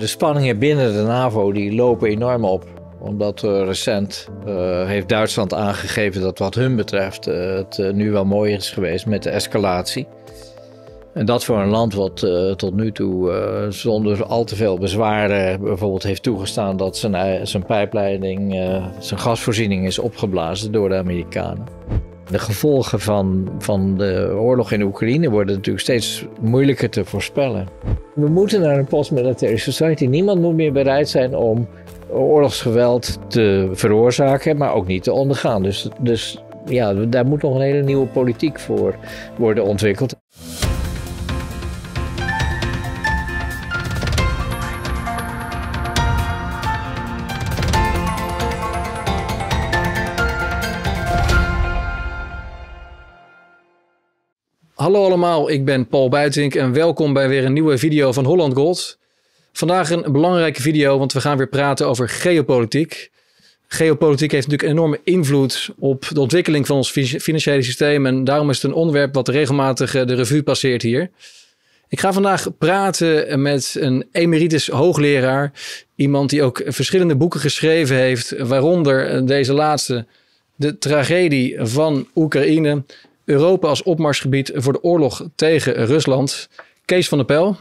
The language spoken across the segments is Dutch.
De spanningen binnen de NAVO die lopen enorm op. Omdat eh, recent eh, heeft Duitsland aangegeven dat wat hun betreft eh, het nu wel mooi is geweest met de escalatie. En dat voor een land wat tot nu toe zonder al te veel bezwaren bijvoorbeeld heeft toegestaan dat zijn, zijn pijpleiding, zijn gasvoorziening is opgeblazen door de Amerikanen. De gevolgen van, van de oorlog in Oekraïne worden natuurlijk steeds moeilijker te voorspellen. We moeten naar een post militaire society. Niemand moet meer bereid zijn om oorlogsgeweld te veroorzaken, maar ook niet te ondergaan. Dus, dus ja, daar moet nog een hele nieuwe politiek voor worden ontwikkeld. Hallo allemaal, ik ben Paul Buitink en welkom bij weer een nieuwe video van Holland Gold. Vandaag een belangrijke video, want we gaan weer praten over geopolitiek. Geopolitiek heeft natuurlijk een enorme invloed op de ontwikkeling van ons financiële systeem en daarom is het een onderwerp wat regelmatig eh, de revue passeert hier. Ik ga vandaag praten met een emeritus hoogleraar, iemand die ook verschillende boeken geschreven heeft, waaronder eh, deze laatste, De tragedie van Oekraïne Europa als opmarsgebied voor de oorlog tegen Rusland. Kees van der Pel.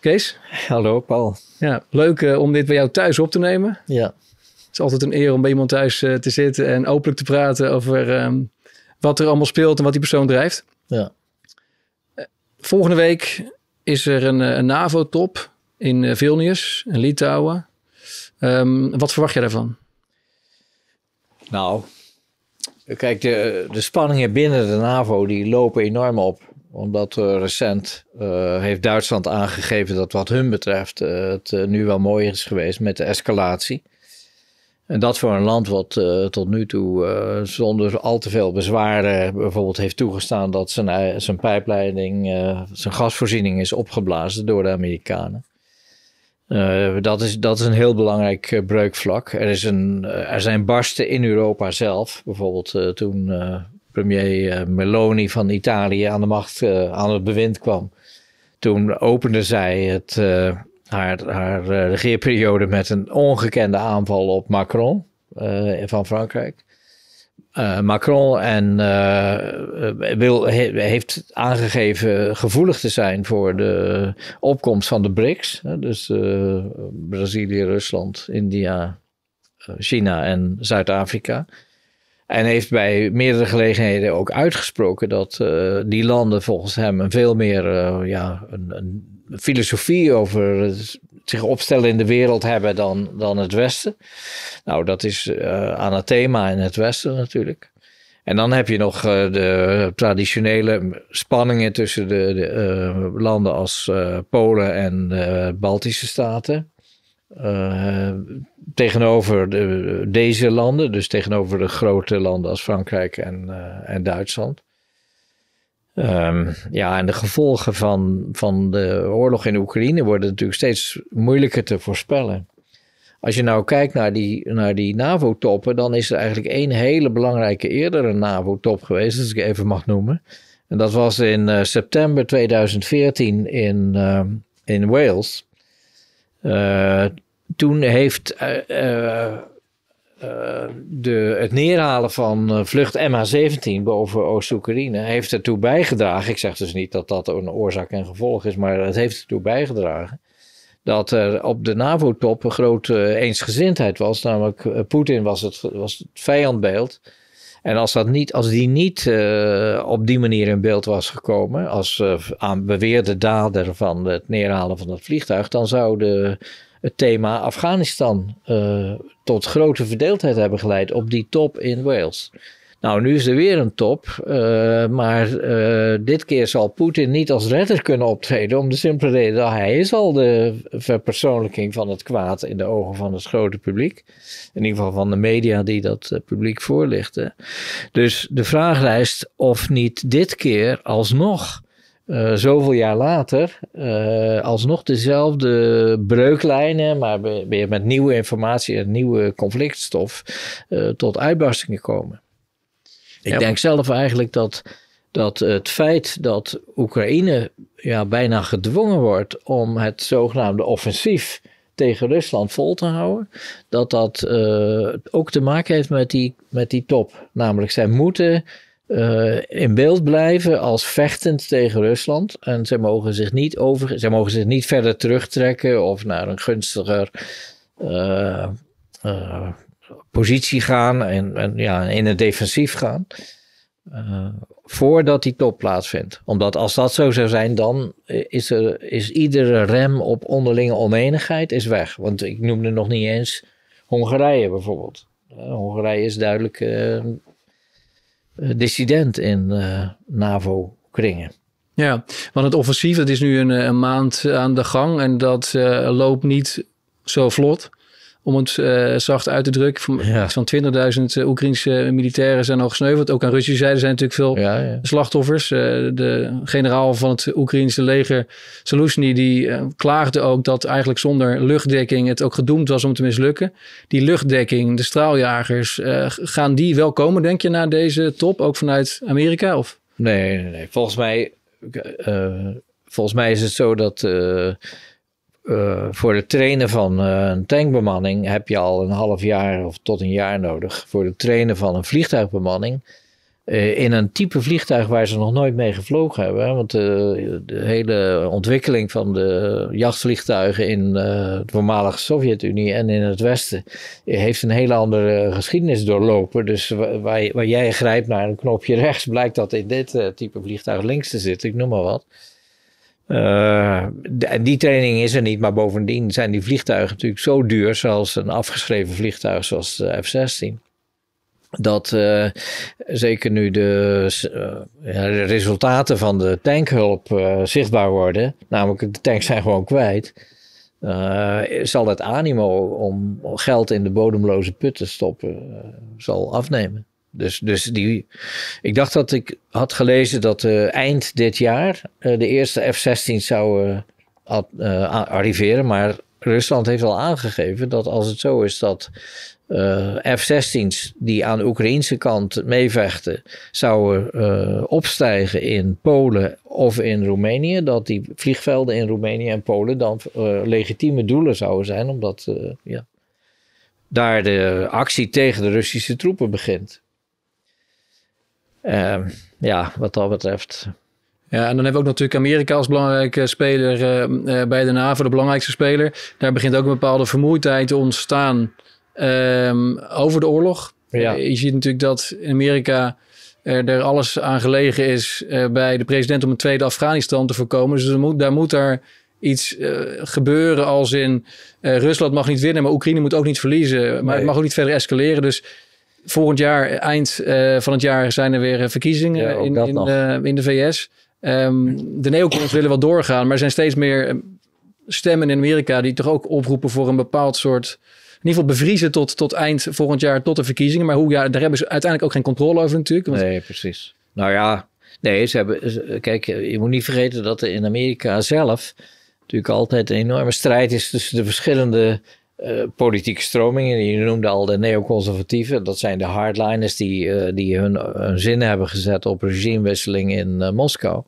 Kees. Hallo Paul. Ja, leuk eh, om dit bij jou thuis op te nemen. Ja. Het is altijd een eer om bij iemand thuis eh, te zitten en openlijk te praten over ehm, wat er allemaal speelt en wat die persoon drijft. Ja. Eh, volgende week is er een, NAVO-top in Vilnius, in Litouwen. Ehm, wat verwacht jij daarvan? Nou, Kijk, de, de spanningen binnen de NAVO die lopen enorm op omdat eh, recent eh, heeft Duitsland aangegeven dat wat hun betreft eh, het nu wel mooi is geweest met de escalatie. En dat voor een land wat tot nu toe zonder al te veel bezwaren bijvoorbeeld heeft toegestaan dat zijn, zijn pijpleiding, zijn gasvoorziening is opgeblazen door de Amerikanen. Eh, dat, is, dat is een heel belangrijk eh, breukvlak. Er, is een, eh, er zijn barsten in Europa zelf. Bijvoorbeeld toen premier Meloni van Italië aan de macht, aan het bewind kwam. Toen opende zij het, haar, haar regeerperiode met een ongekende aanval op Macron van Frankrijk. Eh, Macron en, eh, eh, wil, heeft aangegeven gevoelig te zijn voor de opkomst van de BRICS. dus Brazilië, Rusland, India, China en Zuid-Afrika. En heeft bij meerdere gelegenheden ook uitgesproken dat die landen volgens hem een veel meer ja, een, een filosofie over zich opstellen in de wereld hebben dan, dan het Westen. Nou, dat is uh, eh, anathema in het Westen natuurlijk. En dan heb je nog eh, de traditionele spanningen tussen de, de eh, landen als Polen en de Baltische staten. tegenover de, deze landen, dus tegenover de grote landen als Frankrijk en, en Duitsland. Ehm, ja, en de gevolgen van, van de oorlog in Oekraïne worden natuurlijk steeds moeilijker te voorspellen. Als je nou kijkt naar die, naar die NAVO-toppen, dan is er eigenlijk één hele belangrijke eerdere NAVO-top geweest, als ik even mag noemen. En dat was in eh, september 2014 in, ehm, in Wales. Eh, toen heeft eh, eh, de, het neerhalen van eh, vlucht MH17 boven Oost-Oekraïne heeft ertoe bijgedragen. Ik zeg dus niet dat dat een oorzaak en gevolg is, maar het heeft ertoe bijgedragen. Dat er op de NAVO-top een grote eensgezindheid was. Namelijk, eh, Poetin was het, was het vijandbeeld. En als, dat niet, als die niet op die manier in beeld was gekomen. als aan beweerde dader van het neerhalen van dat vliegtuig. dan zouden de het thema Afghanistan uh, tot grote verdeeldheid hebben geleid op die top in Wales. Nou, nu is er weer een top, eh, maar eh, dit keer zal Poetin niet als redder kunnen optreden, om de simpele reden dat hij is al de verpersoonlijking van het kwaad in de ogen van het grote publiek. In ieder geval van de media die dat publiek voorlichten. Dus de vraag rijst of niet dit keer alsnog eh, zoveel jaar later eh, alsnog dezelfde breuklijnen, maar weer met nieuwe informatie en nieuwe conflictstof eh, tot uitbarstingen komen. Ik denk zelf eigenlijk dat, dat het feit dat Oekraïne ja, bijna gedwongen wordt om het zogenaamde offensief tegen Rusland vol te houden, dat dat ook te maken heeft met die, met die top. Namelijk, zij moeten eh, in beeld blijven als vechtend tegen Rusland. En zij mogen zich niet, over, zij mogen zich niet verder terugtrekken of naar een gunstiger eh, eh, positie gaan en, en, ja, in het defensief gaan. voordat die top plaatsvindt. Omdat als dat zo zou zijn, dan is, er, is iedere rem op onderlinge oneenigheid is weg. Want ik noemde nog niet eens Hongarije bijvoorbeeld. Hongarije is duidelijk eh, dissident in eh, NAVO-kringen. Ja, want het offensief dat is nu een, eh, een maand aan de gang en dat loopt niet zo vlot om het eh, zacht uit te drukken. Van, van 20.000 eh, Oekraïnse militairen zijn al gesneuveld. Ook aan Russische zijde zijn natuurlijk veel slachtoffers. Eh, de generaal van het Oekraïnse leger, Solushny, die klaagde ook dat eigenlijk zonder luchtdekking het ook gedoemd was om te mislukken. Die luchtdekking, de straaljagers, gaan die wel komen, denk je, na deze top? Ook vanuit Amerika? Of? Nee, nee, nee. Volgens mij, volgens mij is het zo dat eh, voor het trainen van eh, een tankbemanning heb je al een half jaar of tot een jaar nodig. Voor het trainen van een vliegtuigbemanning. Eh, in een type vliegtuig waar ze nog nooit mee gevlogen hebben. Want de hele ontwikkeling van de jachtvliegtuigen in de voormalige Sovjet-Unie en in het Westen heeft een hele andere geschiedenis doorlopen. Dus waar, waar jij grijpt naar een knopje rechts, blijkt dat in dit type vliegtuig links te zitten, ik noem maar wat en eh, die training is er niet, maar bovendien zijn die vliegtuigen natuurlijk zo duur, zoals een afgeschreven vliegtuig zoals de F-16. Dat eh, zeker nu eh, de, resultaten van de tankhulp zichtbaar worden, namelijk de tanks zijn gewoon kwijt, zal het animo om geld in de bodemloze put te stoppen zal afnemen. Dus, dus die, ik dacht dat ik had gelezen dat eh, eind dit jaar eh, de eerste F-16 zou eh, arriveren. Maar Rusland heeft al aangegeven dat als het zo is dat F-16's die aan de Oekraïnse kant meevechten, zouden opstijgen in Polen of in Roemenië, dat die vliegvelden in Roemenië en Polen dan legitieme doelen zouden zijn, omdat ja, daar de actie tegen de Russische troepen begint. Ehm, ja, wat dat betreft. Ja, en dan hebben we ook natuurlijk Amerika als belangrijke speler eh, eh, bij de NAVO, de belangrijkste speler. Daar begint ook een bepaalde vermoeidheid te ontstaan ehm, over de oorlog. Eh, je ziet natuurlijk dat in Amerika er alles aan gelegen is bij de president om een tweede Afghanistan te voorkomen. Dus er moet, daar moet er iets gebeuren als in Rusland mag niet winnen, maar Oekraïne moet ook niet verliezen. Maar het mag ook niet verder escaleren. Dus volgend jaar, eind eh, van het jaar, zijn er weer eh, verkiezingen in, in, eh, in, de VS. Ehm, de neocons willen wel doorgaan, maar er zijn steeds meer ehm, stemmen in Amerika die toch ook oproepen voor een bepaald soort. In ieder geval bevriezen tot, tot eind volgend jaar, tot de verkiezingen. Maar hoe, ja, daar hebben ze uiteindelijk ook geen controle over natuurlijk. Want... Nee, precies. Nou ja, nee, ze hebben. Kijk, je moet niet vergeten dat er in Amerika zelf natuurlijk altijd een enorme strijd is tussen de verschillende eh, politieke stromingen. Je noemde al de neoconservatieven. Dat zijn de hardliners die, eh, die hun, hun zin hebben gezet op regimewisseling in eh, Moskou.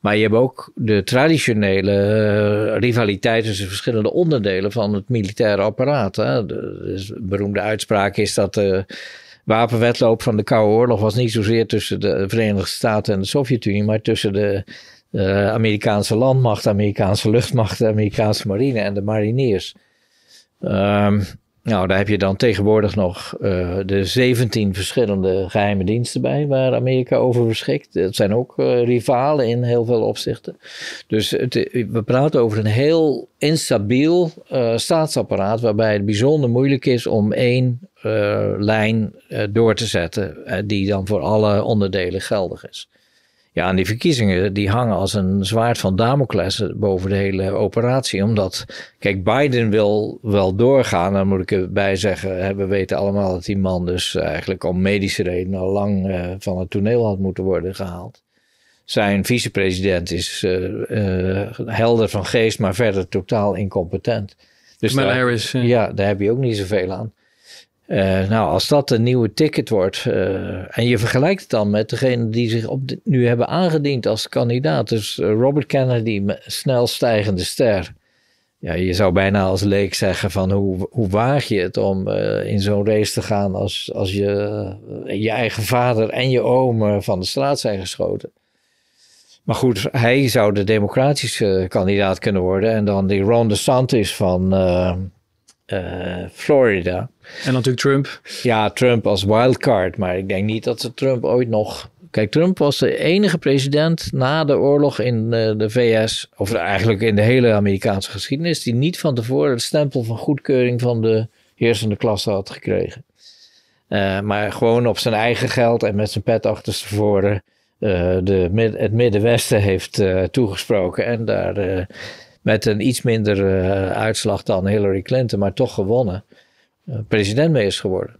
Maar je hebt ook de traditionele rivaliteit tussen verschillende onderdelen van het militaire apparaat. Hè. De, dus beroemde uitspraak is dat de wapenwetloop van de Koude Oorlog was niet zozeer tussen de Verenigde Staten en de Sovjet-Unie, maar tussen de. Amerikaanse landmacht, Amerikaanse luchtmacht, Amerikaanse marine en de mariniers. Ehm, nou, daar heb je dan tegenwoordig nog eh, de 17 verschillende geheime diensten bij, waar Amerika over beschikt. Dat zijn ook eh, rivalen in heel veel opzichten. Dus het, we praten over een heel instabiel eh, staatsapparaat, waarbij het bijzonder moeilijk is om één lijn door te zetten, die dan voor alle onderdelen geldig is. Ja, en die verkiezingen die hangen als een zwaard van Damocles boven de hele operatie. Omdat, kijk, Biden wil wel doorgaan. Dan moet ik erbij zeggen, we weten allemaal dat die man dus eigenlijk om medische redenen al lang eh, van het toneel had moeten worden gehaald. Zijn vicepresident is eh, eh, helder van geest, maar verder totaal incompetent. Dus Harris. Ja. daar heb je ook niet zoveel aan. Eh, nou, als dat een nieuwe ticket wordt eh, en je vergelijkt het dan met degene die zich op nu hebben aangediend als kandidaat, dus eh, Robert Kennedy, snel stijgende ster. Ja, je zou bijna als leek zeggen van hoe, hoe waag je het om in zo'n race te gaan als, als je, je eigen vader en je oom van de straat zijn geschoten. Maar goed, hij zou de democratische kandidaat kunnen worden en dan die Ron DeSantis van eh, Florida. En natuurlijk Trump. Ja, Trump als wildcard. Maar ik denk niet dat ze Trump ooit nog Kijk, Trump was de enige president na de oorlog in eh, de VS, of eigenlijk in de hele Amerikaanse geschiedenis, die niet van tevoren het stempel van goedkeuring van de heersende klasse had gekregen. Eh, maar gewoon op zijn eigen geld en met zijn pet achterstevoren uh, de, het Middenwesten heeft toegesproken en daar met een iets minder eh, uitslag dan Hillary Clinton, maar toch gewonnen. Eh, president mee is geworden.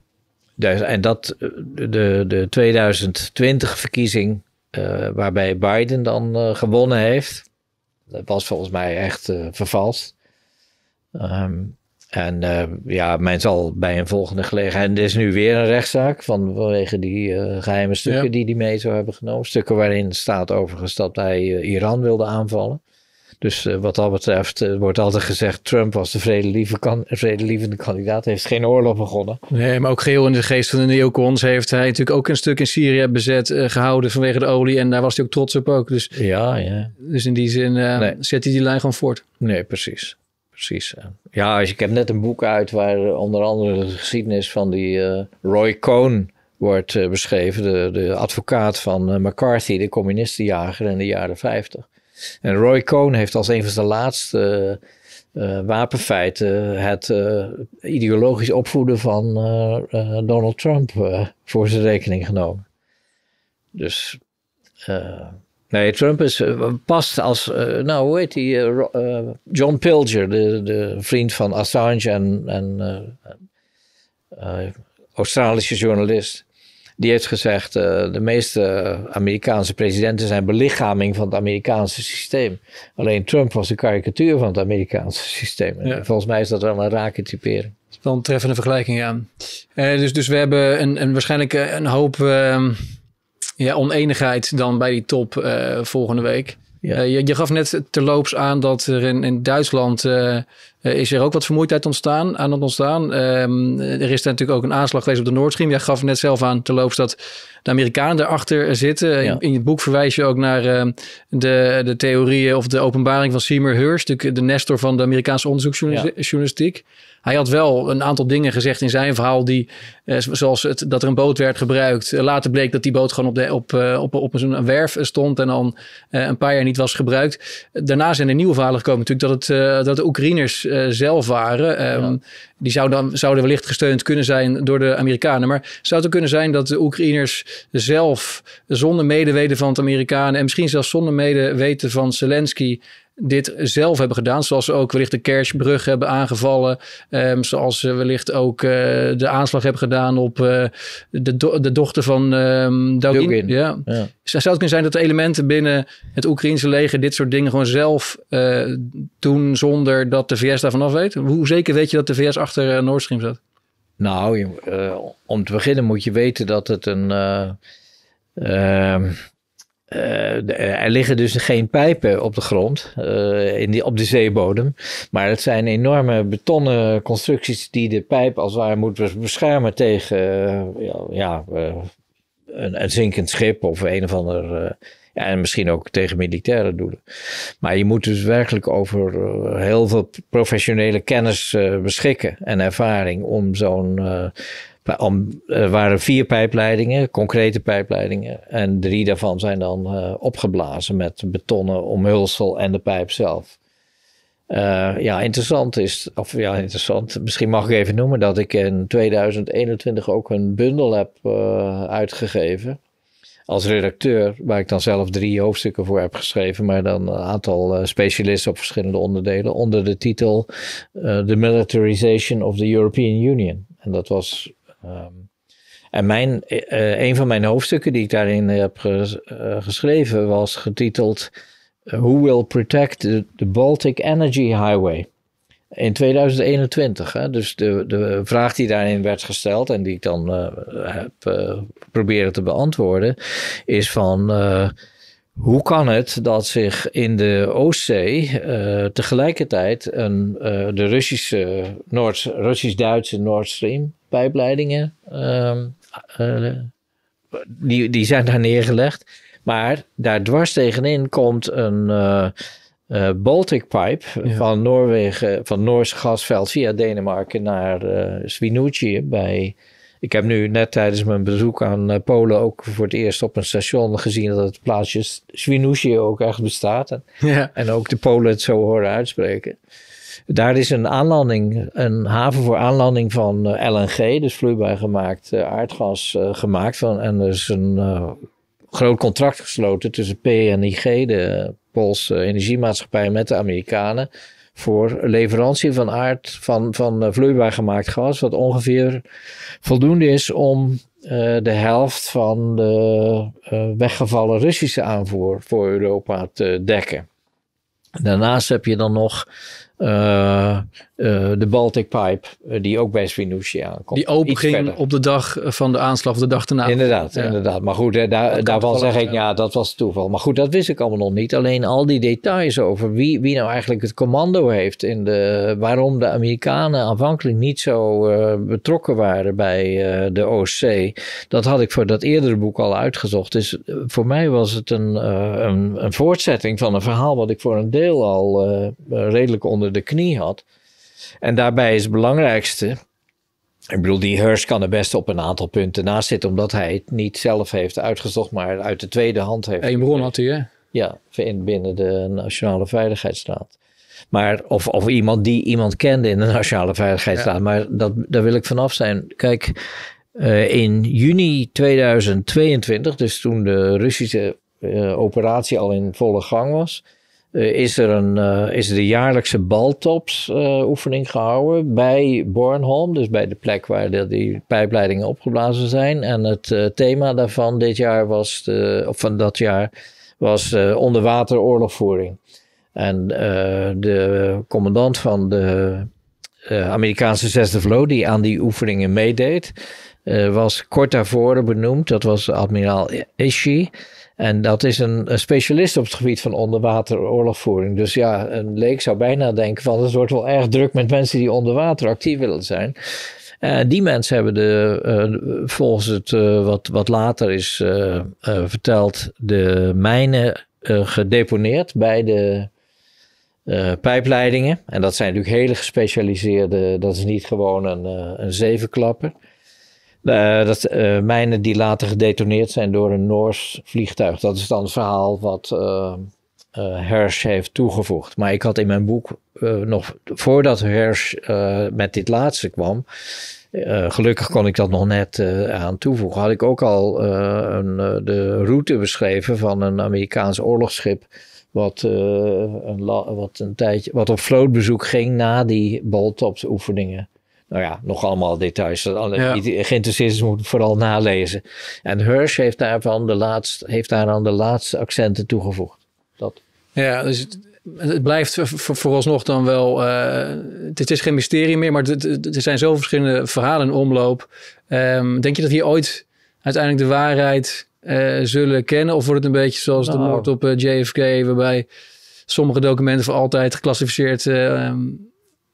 Dus, en dat eh, de, de 2020 verkiezing waarbij Biden dan gewonnen heeft. Dat was volgens mij echt uh, vervalst. Ehm, en ja, men zal bij een volgende gelegenheid. En er is nu weer een rechtszaak vanwege die geheime stukken die die hij mee zou hebben genomen. Stukken waarin staat overigens dat hij Iran wilde aanvallen. Dus eh, wat dat betreft eh, wordt altijd gezegd: Trump was de vredelievende kan kandidaat, heeft geen oorlog begonnen. Nee, maar ook geheel in de geest van de neocons heeft hij natuurlijk ook een stuk in Syrië bezet eh, gehouden vanwege de olie. En daar was hij ook trots op ook. Dus, ja, ja. dus in die zin zet hij die lijn gewoon voort. Nee, precies. Precies. Ja, ik heb net een boek uit waar onder andere de geschiedenis van die Roy Cohn wordt beschreven. De, de advocaat van McCarthy, de communistenjager in de jaren 50. En Roy Cohn heeft als een van zijn laatste uh, wapenfeiten het eh, ideologisch opvoeden van Donald Trump voor zijn rekening genomen. Dus Nee, Trump is, past als, nou hoe heet hij, John Pilger, de, de, vriend van Assange en, en Australische journalist. Die heeft gezegd: uh, de meeste Amerikaanse presidenten zijn belichaming van het Amerikaanse systeem. Alleen Trump was de karikatuur van het Amerikaanse systeem. Volgens mij is dat wel een rake typering. Wel een treffende vergelijking, aan. Eh, dus, dus we hebben een, een waarschijnlijk eh, een hoop uh, ja, oneenigheid dan bij die top volgende week. Je, gaf net terloops aan dat er in, in Duitsland eh, is er ook wat vermoeidheid ontstaan, aan het ontstaan. Ehm, er is natuurlijk ook een aanslag geweest op de Noordschiem. Jij gaf net zelf aan te loops dat de Amerikanen erachter zitten. In, het boek verwijs je ook naar ehm, de, de theorieën of de openbaring van Seymour Hirsch, de, de nestor van de Amerikaanse onderzoeksjournalistiek hij had wel een aantal dingen gezegd in zijn verhaal, die, eh, zoals het, dat er een boot werd gebruikt. Eh, later bleek dat die boot gewoon op, de, op, eh, op, op een werf stond en dan een paar jaar niet was gebruikt. Daarna zijn er nieuwe verhalen gekomen natuurlijk dat, het, dat de Oekraïners zelf waren. Ehm, die zouden, zouden wellicht gesteund kunnen zijn door de Amerikanen. Maar zou het kunnen zijn dat de Oekraïners zelf zonder medeweten van het Amerikanen en misschien zelfs zonder medeweten van Zelensky dit zelf hebben gedaan. Zoals ze ook wellicht de kerstbrug hebben aangevallen. Ehm, zoals ze wellicht ook eh, de aanslag hebben gedaan op eh, de, de dochter van um, Ja. Zou het kunnen zijn dat de elementen binnen het Oekraïnse leger dit soort dingen gewoon zelf uh, doen zonder dat de VS daarvan af weet? Hoe zeker weet je dat de VS achter Nord zat? Nou, om te beginnen moet je weten dat het een ehm, eh, er liggen dus geen pijpen op de grond, eh, in op de zeebodem. Maar het zijn enorme betonnen constructies die de pijp als waar ware moeten beschermen tegen eh, ja, een, een, zinkend schip of een of ander. Ja, en misschien ook tegen militaire doelen. Maar je moet dus werkelijk over heel veel professionele kennis beschikken en ervaring om zo'n er waren vier pijpleidingen, concrete pijpleidingen. En drie daarvan zijn dan eh, opgeblazen met betonnen omhulsel en de pijp zelf. Eh, ja, interessant is, of ja, interessant. Misschien mag ik even noemen dat ik in 2021 ook een bundel heb eh, uitgegeven. Als redacteur, waar ik dan zelf drie hoofdstukken voor heb geschreven, maar dan een aantal specialisten op verschillende onderdelen. Onder de titel The Militarization of the European Union. En dat was Ehm, en mijn, eh, eh, een van mijn hoofdstukken die ik daarin heb eh, geschreven was getiteld Who Will Protect the, Baltic Energy Highway? In 2021. Hè? Dus de, de vraag die daarin werd gesteld en die ik dan heb proberen te beantwoorden, is van hoe kan het dat zich in de Oostzee tegelijkertijd een, de Russische, Noord, Russisch-Duitse Nord Stream pijpleidingen. Ehm, eh, die, die zijn daar neergelegd. Maar daar dwars tegenin komt een eh, eh, Baltic Pipe van Noorwegen, van Noorse gasveld via Denemarken naar uh, bij ik heb nu net tijdens mijn bezoek aan Polen ook voor het eerst op een station gezien dat het plaatsje Swinusje ook echt bestaat. En, en ook de Polen het zo horen uitspreken. Daar is een aanlanding, een haven voor aanlanding van eh, LNG, dus vloeibaar gemaakt eh, aardgas, eh, gemaakt. Van, en er is een groot contract gesloten tussen PNIG, de Poolse energiemaatschappij, met de Amerikanen. Voor leverantie van aard van, van vloeibaar gemaakt gas, wat ongeveer voldoende is om de helft van de weggevallen Russische aanvoer voor Europa te dekken. Daarnaast heb je dan nog Uh, Eh, de Baltic Pipe, eh, die ook bij Swinoujscie aankomt. Die openging op de dag eh, van de aanslag of de dag erna. Inderdaad, inderdaad. Maar goed, daar, daarvan zeg ik, ja. dat was toeval. Maar goed, dat wist ik allemaal nog niet. Alleen al die details over wie, wie nou eigenlijk het commando heeft in de... waarom de Amerikanen aanvankelijk niet zo betrokken waren bij de OC. Dat had ik voor dat eerdere boek al uitgezocht. Dus voor mij was het een, een, een, voortzetting van een verhaal wat ik voor een deel al redelijk onder de knie had. En daarbij is het belangrijkste. Ik bedoel, die Hearst kan er best op een aantal punten naast zitten, omdat hij het niet zelf heeft uitgezocht, maar uit de tweede hand heeft. Eén bron had hij, hè? Ja, binnen de Nationale Veiligheidsraad. Maar, of, of iemand die iemand kende in de Nationale Veiligheidsraad. Maar dat, daar wil ik vanaf zijn. Kijk, eh, in juni 2022, dus toen de Russische eh, operatie al in volle gang was, eh, is, er een, eh, is de jaarlijkse baltops eh, oefening gehouden bij Bornholm. Dus bij de plek waar de, die pijpleidingen opgeblazen zijn. En het thema daarvan dit jaar was, de, of van dat jaar, was onderwater oorlogvoering. En de commandant van de Amerikaanse zesde vloot die aan die oefeningen meedeed, was kort daarvoor benoemd. Dat was admiraal Ishii. En dat is een, specialist op het gebied van onderwater oorlogsvoering. Dus ja, een leek zou bijna denken van het wordt wel erg druk met mensen die onder water actief willen zijn. Eh, die mensen hebben de, eh, volgens het eh, wat, wat later is verteld, de mijnen gedeponeerd bij de pijpleidingen. En dat zijn natuurlijk hele gespecialiseerde, dat is niet gewoon een, een zevenklapper. Eh, dat, eh, mijnen die later gedetoneerd zijn door een Noors vliegtuig. Dat is dan het verhaal wat uh, eh, Hersch heeft toegevoegd. Maar ik had in mijn boek nog, voordat Hersch met dit laatste kwam, gelukkig kon ik dat nog net aan toevoegen. Had ik ook al een, de route beschreven van een Amerikaans oorlogsschip. Wat, een, wat een tijdje, wat op vlootbezoek ging na die boltops oefeningen nou ja, nog allemaal details. Alle, ja. Geïnteresseerd is moet vooral nalezen. En Hirsch heeft, daarvan de laatst, heeft daaraan de laatste accenten toegevoegd. Dat. Ja, dus het, het blijft vooralsnog dan wel... Eh, het is geen mysterie meer, maar er zijn zoveel verschillende verhalen in omloop. Ehm, denk je dat hier ooit uiteindelijk de waarheid eh, zullen kennen? Of wordt het een beetje zoals de nou. moord op eh, JFK... waarbij sommige documenten voor altijd geclassificeerd... Ehm,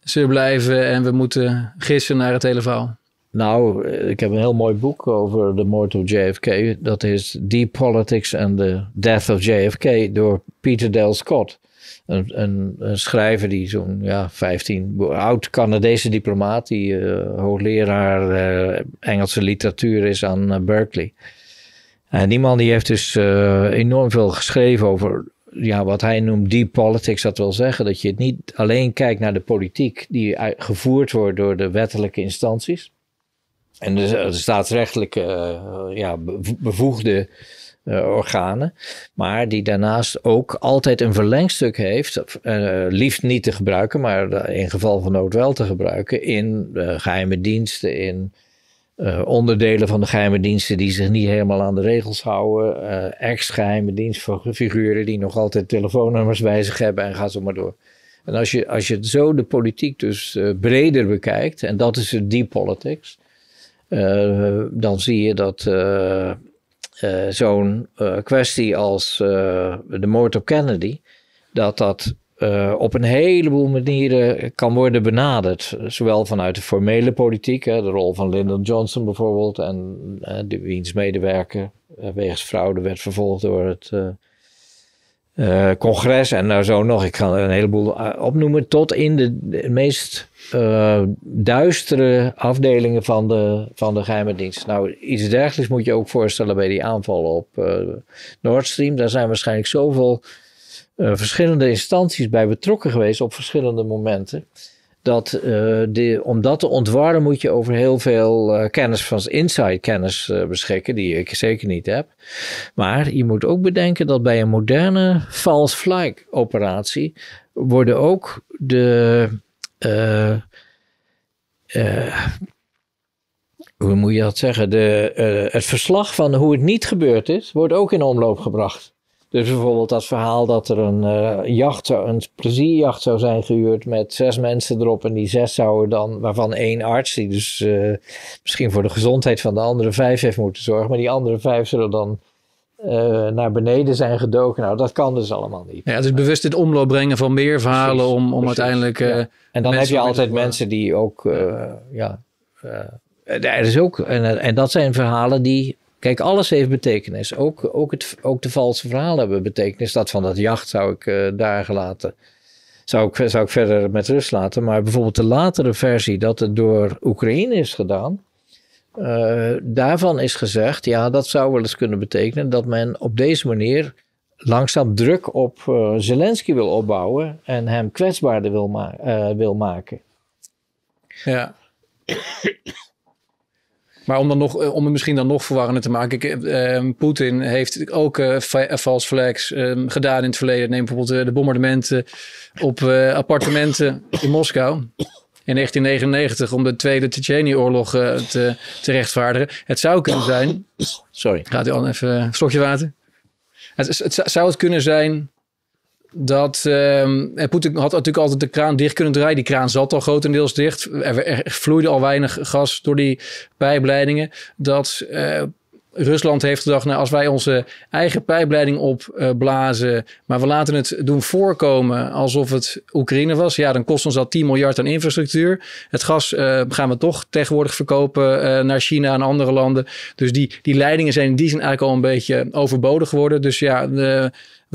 ze blijven en we moeten gissen naar het hele verhaal? Nou, ik heb een heel mooi boek over de moord op JFK. Dat is Deep Politics and the Death of JFK door Peter Del Scott. Een, een, schrijver die zo'n ja, 15, oud Canadese diplomaat, die eh, hoogleraar eh, Engelse literatuur is aan eh, Berkeley. En die man die heeft dus enorm veel geschreven over ja, wat hij noemt deep politics, dat wil zeggen dat je niet alleen kijkt naar de politiek die gevoerd wordt door de wettelijke instanties en de, eh, staatsrechtelijke eh, ja, bevoegde eh, organen, maar die daarnaast ook altijd een verlengstuk heeft, liefst niet te gebruiken, maar in geval van nood wel te gebruiken, in geheime diensten, in eh, onderdelen van de geheime diensten die zich niet helemaal aan de regels houden. Uh, eh, Ex-geheime dienstfiguren die nog altijd telefoonnummers bij zich hebben en ga zo maar door. En als je, als je zo de politiek dus eh, breder bekijkt, en dat is de deep politics, dan zie je dat zo'n kwestie als de moord op Kennedy, dat dat eh, op een heleboel manieren kan worden benaderd. Zowel vanuit de formele politiek, hè, de rol van Lyndon Johnson bijvoorbeeld, en uh, wiens medewerker uh, wegens fraude werd vervolgd door het congres. En nou zo nog, ik kan een heleboel opnoemen, tot in de, meest duistere afdelingen van de, van de geheime dienst. Nou, iets dergelijks moet je ook voorstellen bij die aanvallen op Nord Stream. Daar zijn waarschijnlijk zoveel eh, verschillende instanties bij betrokken geweest op verschillende momenten. Dat, eh, de, om dat te ontwarren moet je over heel veel eh, kennis van inside kennis beschikken, die ik zeker niet heb. Maar je moet ook bedenken dat bij een moderne false flag operatie worden ook de hoe moet je dat zeggen? De, het verslag van hoe het niet gebeurd is, wordt ook in omloop gebracht. Dus bijvoorbeeld dat verhaal dat er een eh, jacht, een plezierjacht zou zijn gehuurd met zes mensen erop. En die zes zouden dan, waarvan één arts, die dus eh, misschien voor de gezondheid van de andere vijf heeft moeten zorgen. Maar die andere vijf zullen dan eh, naar beneden zijn gedoken. Nou, dat kan dus allemaal niet. Ja, dus bewust het omloop brengen van meer verhalen om, om uiteindelijk... En dan heb je altijd mensen die ook, ja... er is ook, en, en dat zijn verhalen die Kijk, alles heeft betekenis. Ook, ook, het, ook de valse verhalen hebben betekenis. Dat van dat jacht zou ik eh, daar gelaten. Zou ik, zou ik verder met rust laten. Maar bijvoorbeeld de latere versie dat het door Oekraïne is gedaan. Eh, daarvan is gezegd, ja, dat zou wel eens kunnen betekenen dat men op deze manier langzaam druk op eh, Zelensky wil opbouwen en hem kwetsbaarder wil, wil maken. Ja. Maar om, dan nog, eh, om het misschien dan nog verwarrender te maken. Eh, ehm, Poetin heeft ook eh, false flags ehm, gedaan in het verleden. Neem bijvoorbeeld de bombardementen op appartementen in Moskou. In 1999 om de Tweede Tsjetsjenië-oorlog te, te rechtvaardigen. Het zou kunnen zijn. Sorry. Gaat u al even een slokje water? Het, het, zou het kunnen zijn dat ehm, eh, Poetin had natuurlijk altijd de kraan dicht kunnen draaien. Die kraan zat al grotendeels dicht. Er, vloeide al weinig gas door die pijpleidingen. Dat eh, Rusland heeft gedacht, nou, als wij onze eigen pijpleiding opblazen, maar we laten het doen voorkomen alsof het Oekraïne was, ja, dan kost ons dat 10 miljard aan infrastructuur. Het gas eh, gaan we toch tegenwoordig verkopen naar China en andere landen. Dus die, die leidingen zijn in die zin eigenlijk al een beetje overbodig geworden. Dus ja,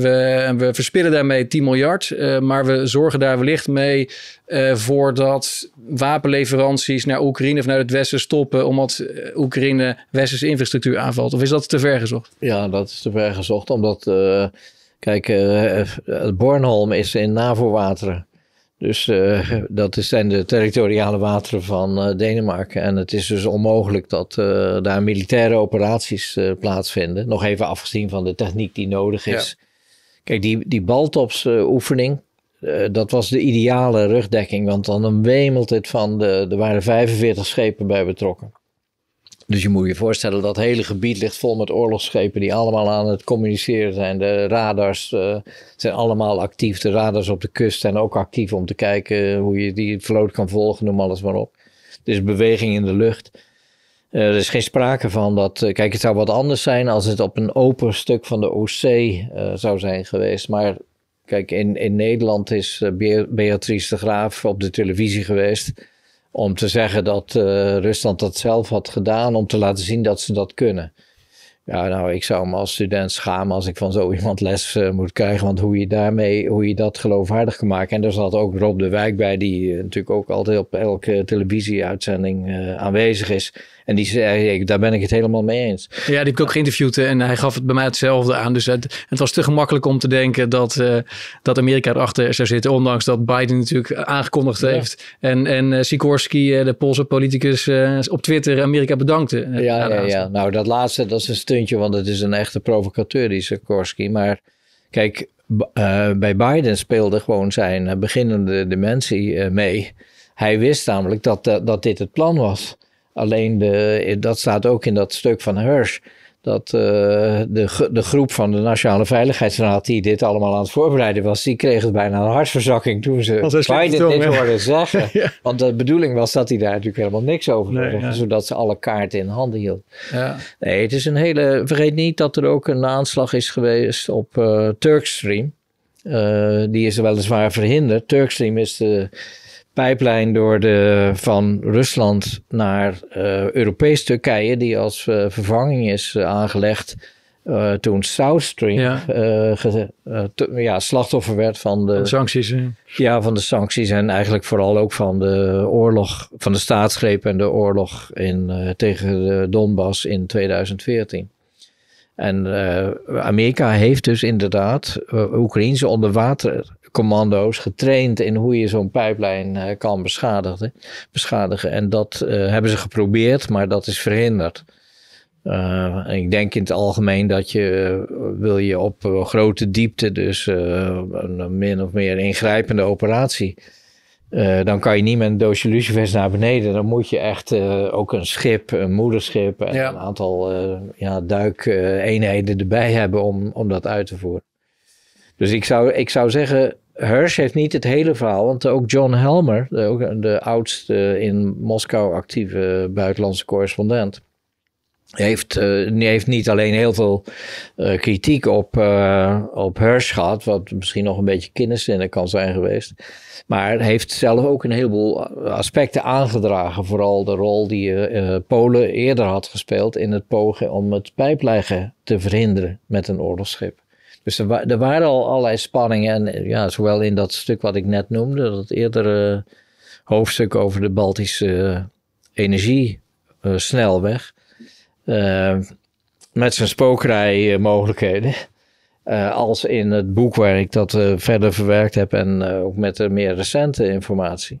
we, we verspillen daarmee 10 miljard, eh, maar we zorgen daar wellicht mee uh, voor dat wapenleveranties naar Oekraïne of naar het Westen stoppen, omdat eh, Oekraïne Westerse infrastructuur aanvalt? Of is dat te ver gezocht? Ja, dat is te ver gezocht, omdat, kijk, Bornholm is in NAVO-wateren. Dus uh, dat zijn de territoriale wateren van Denemarken. En het is dus onmogelijk dat daar militaire operaties plaatsvinden. Nog even afgezien van de techniek die nodig is. Kijk, die, die baltopsoefening, uh, dat was de ideale rugdekking, want dan wemelt het van, de, er waren 45 schepen bij betrokken. Dus je moet je voorstellen dat het hele gebied ligt vol met oorlogsschepen die allemaal aan het communiceren zijn. De radars eh, zijn allemaal actief. De radars op de kust zijn ook actief om te kijken hoe je die vloot kan volgen, noem alles maar op. Dus beweging in de lucht. Eh, er is geen sprake van dat. Eh, kijk, het zou wat anders zijn als het op een open stuk van de OC eh, zou zijn geweest. Maar kijk, in, in Nederland is Beatrice de Graaf op de televisie geweest. om te zeggen dat Rusland dat zelf had gedaan. om te laten zien dat ze dat kunnen. Ja, nou, ik zou me als student schamen als ik van zo iemand les moet krijgen. Want hoe je daarmee, hoe je dat geloofwaardig kan maken. En daar zat ook Rob de Wijk bij, die natuurlijk ook altijd op elke televisieuitzending aanwezig is. En die zei, daar ben ik het helemaal mee eens. Ja, die heb ik ook geïnterviewd en hij gaf het bij mij hetzelfde aan. Dus het, het was te gemakkelijk om te denken dat, eh, dat Amerika erachter zou zitten. Ondanks dat Biden natuurlijk aangekondigd heeft. En, en eh, Sikorski, eh, de Poolse politicus, op Twitter Amerika bedankte. Ja, ja, ja, nou dat laatste, dat is een stuntje, want het is een echte provocateur, die Sikorski. Maar kijk, bij Biden speelde gewoon zijn beginnende dementie mee. Hij wist namelijk dat, dat dit het plan was. Alleen dat staat ook in dat stuk van Hirsch. Dat eh, de, de groep van de Nationale Veiligheidsraad die dit allemaal aan het voorbereiden was, die kreeg het bijna een hartverzakking toen ze Biden tong, dit hoorden zeggen. Want de bedoeling was dat hij daar natuurlijk helemaal niks over nee, had, zodat ze alle kaarten in handen hield. Ja. Nee, het is een hele. Vergeet niet dat er ook een aanslag is geweest op eh, Turkstream. Eh, die is weliswaar verhinderd. Turkstream is de pijplijn door de, van Rusland naar uh, Europees Turkije, die als eh, vervanging is eh, aangelegd toen South Stream ja. slachtoffer werd van de, de sancties. Ja, van de sancties en eigenlijk vooral ook van de oorlog, van de staatsgreep en de oorlog in, tegen de Donbass in 2014. En Amerika heeft dus inderdaad Oekraïnse onder water commando's getraind in hoe je zo'n pijplijn eh, kan beschadigen, beschadigen. En dat eh, hebben ze geprobeerd, maar dat is verhinderd. Eh, ik denk in het algemeen dat je, wil je op grote diepte, dus een min of meer ingrijpende operatie, dan kan je niet met een doosje lucifers naar beneden. Dan moet je echt ook een schip, een moederschip en een aantal ja, duikeenheden erbij hebben om, om dat uit te voeren. Dus ik zou, ik zou zeggen, Hirsch heeft niet het hele verhaal, want ook John Helmer, de, de oudste in Moskou actieve buitenlandse correspondent, heeft, eh, heeft niet alleen heel veel eh, kritiek op, uh, op Hirsch gehad, wat misschien nog een beetje kinderzinnig kan zijn geweest, maar heeft zelf ook een heleboel aspecten aangedragen, vooral de rol die Polen eerder had gespeeld in het pogen om het pijpleggen te verhinderen met een oorlogsschip. Dus er, er, waren al allerlei spanningen. En ja, zowel in dat stuk wat ik net noemde, dat eerdere hoofdstuk over de Baltische eh, energiesnelweg. Eh, uh, eh, met zijn spookrijmogelijkheden. als in het boek waar ik dat verder verwerkt heb en ook met de meer recente informatie.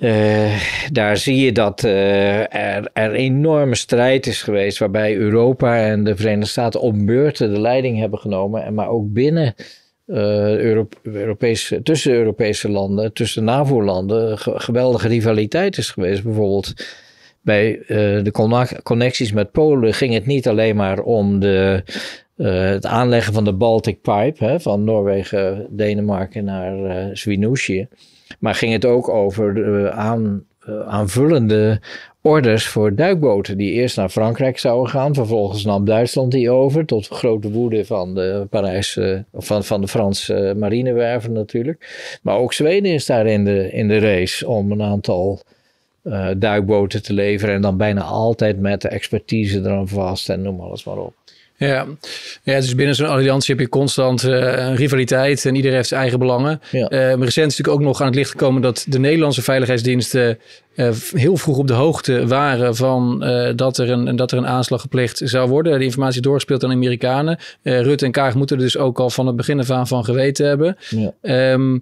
Eh, daar zie je dat eh, er, er enorme strijd is geweest, waarbij Europa en de Verenigde Staten op beurten de leiding hebben genomen, en maar ook binnen uh, eh, Europese, tussen Europese landen, tussen NAVO-landen, geweldige rivaliteit is geweest. Bijvoorbeeld bij de connecties met Polen ging het niet alleen maar om de, het aanleggen van de Baltic Pipe hè, van Noorwegen, Denemarken naar uh, maar ging het ook over eh, aan, eh, aanvullende orders voor duikboten die eerst naar Frankrijk zouden gaan. Vervolgens nam Duitsland die over, tot grote woede van de, Parijse, van, van de Franse marinewerven natuurlijk. Maar ook Zweden is daar in de, in de race om een aantal eh, duikboten te leveren. En dan bijna altijd met de expertise eraan vast en noem alles maar op. Ja, ja dus binnen zo'n alliantie heb je constant eh, een rivaliteit en iedereen heeft zijn eigen belangen. Eh, recent is natuurlijk ook nog aan het licht gekomen dat de Nederlandse veiligheidsdiensten eh, heel vroeg op de hoogte waren van dat, er een, dat er een aanslag gepleegd zou worden. Die informatie doorgespeeld aan de Amerikanen. Rutte en Kaag moeten er dus ook al van het begin af aan van geweten hebben. Ja. Ehm,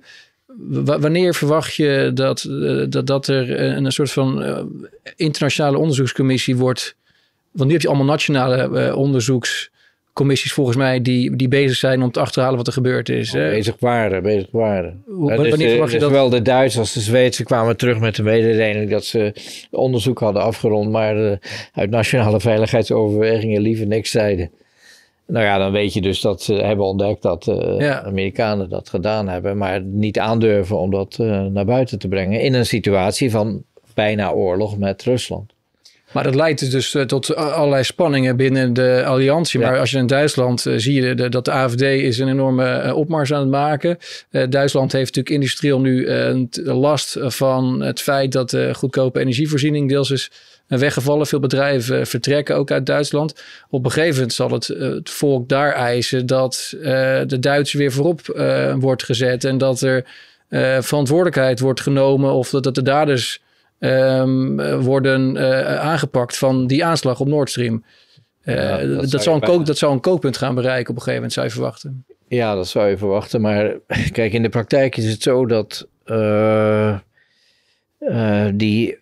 wanneer verwacht je dat, dat, dat er een, een soort van internationale onderzoekscommissie wordt want nu heb je allemaal nationale eh, onderzoekscommissies volgens mij die, die bezig zijn om te achterhalen wat er gebeurd is. bezig waren, bezig waren. Hoe, is wanneer eh, verwacht je dat? Zowel de Duitsers als de Zweden kwamen terug met de mededeling dat ze onderzoek hadden afgerond, maar eh, uit nationale veiligheidsoverwegingen liever niks zeiden. Nou ja, dan weet je dus dat ze hebben ontdekt dat de Amerikanen dat gedaan hebben, maar niet aandurven om dat naar buiten te brengen in een situatie van bijna oorlog met Rusland. Maar dat leidt dus eh, tot allerlei spanningen binnen de alliantie. Maar als je in Duitsland uh, zie je dat de AFD is een enorme eh, opmars aan het maken. Uh, Duitsland heeft natuurlijk industrieel nu last van het feit dat de goedkope energievoorziening deels is weggevallen. Veel bedrijven vertrekken ook uit Duitsland. Op een gegeven moment zal het, het volk daar eisen dat de Duits weer voorop wordt gezet en dat er verantwoordelijkheid wordt genomen of dat, dat de daders um, worden eh, aangepakt van die aanslag op Nord Stream. Eh, dat, zou een bijna... dat zou een gaan bereiken op een gegeven moment, zou je verwachten. Ja, dat zou je verwachten. Maar kijk, in de praktijk is het zo dat die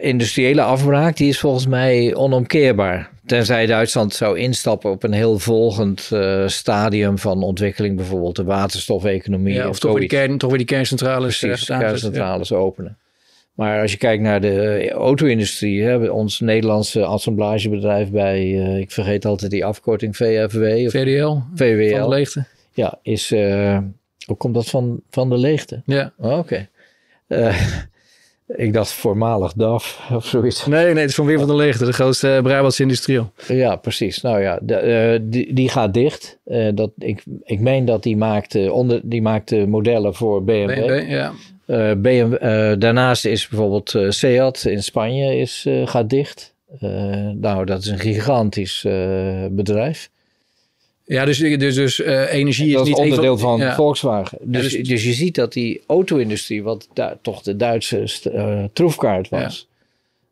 industriële afbraak, die is volgens mij onomkeerbaar. Tenzij Duitsland zou instappen op een heel volgend stadium van ontwikkeling, bijvoorbeeld de waterstofeconomie. Ja, of, toch, weer die kern, die kerncentrales. kerncentrales openen. Maar als je kijkt naar de eh, auto-industrie, hè, ons Nederlandse assemblagebedrijf bij, eh, ik vergeet altijd die afkorting VFW. Of VDL. VWL. Van de leegte. Ja, is, eh, hoe komt dat van, van de leegte? Ja. Oh, oké. ik dacht voormalig DAF of zoiets. Nee, nee, het is van Weer van de Leegte, de grootste Brabantse industrieel. Ja, precies. Nou ja, de, die, die gaat dicht. dat, ik, ik meen dat die maakte, onder, die maakte modellen voor BMW. BMW ja. Eh, eh, daarnaast is bijvoorbeeld eh, Seat in Spanje is, gaat dicht. nou, dat is een gigantisch bedrijf. Ja, dus, dus, dus energie is, niet onderdeel van, Volkswagen. Dus, dus, dus, je ziet dat die auto-industrie, wat daar toch de Duitse troefkaart was,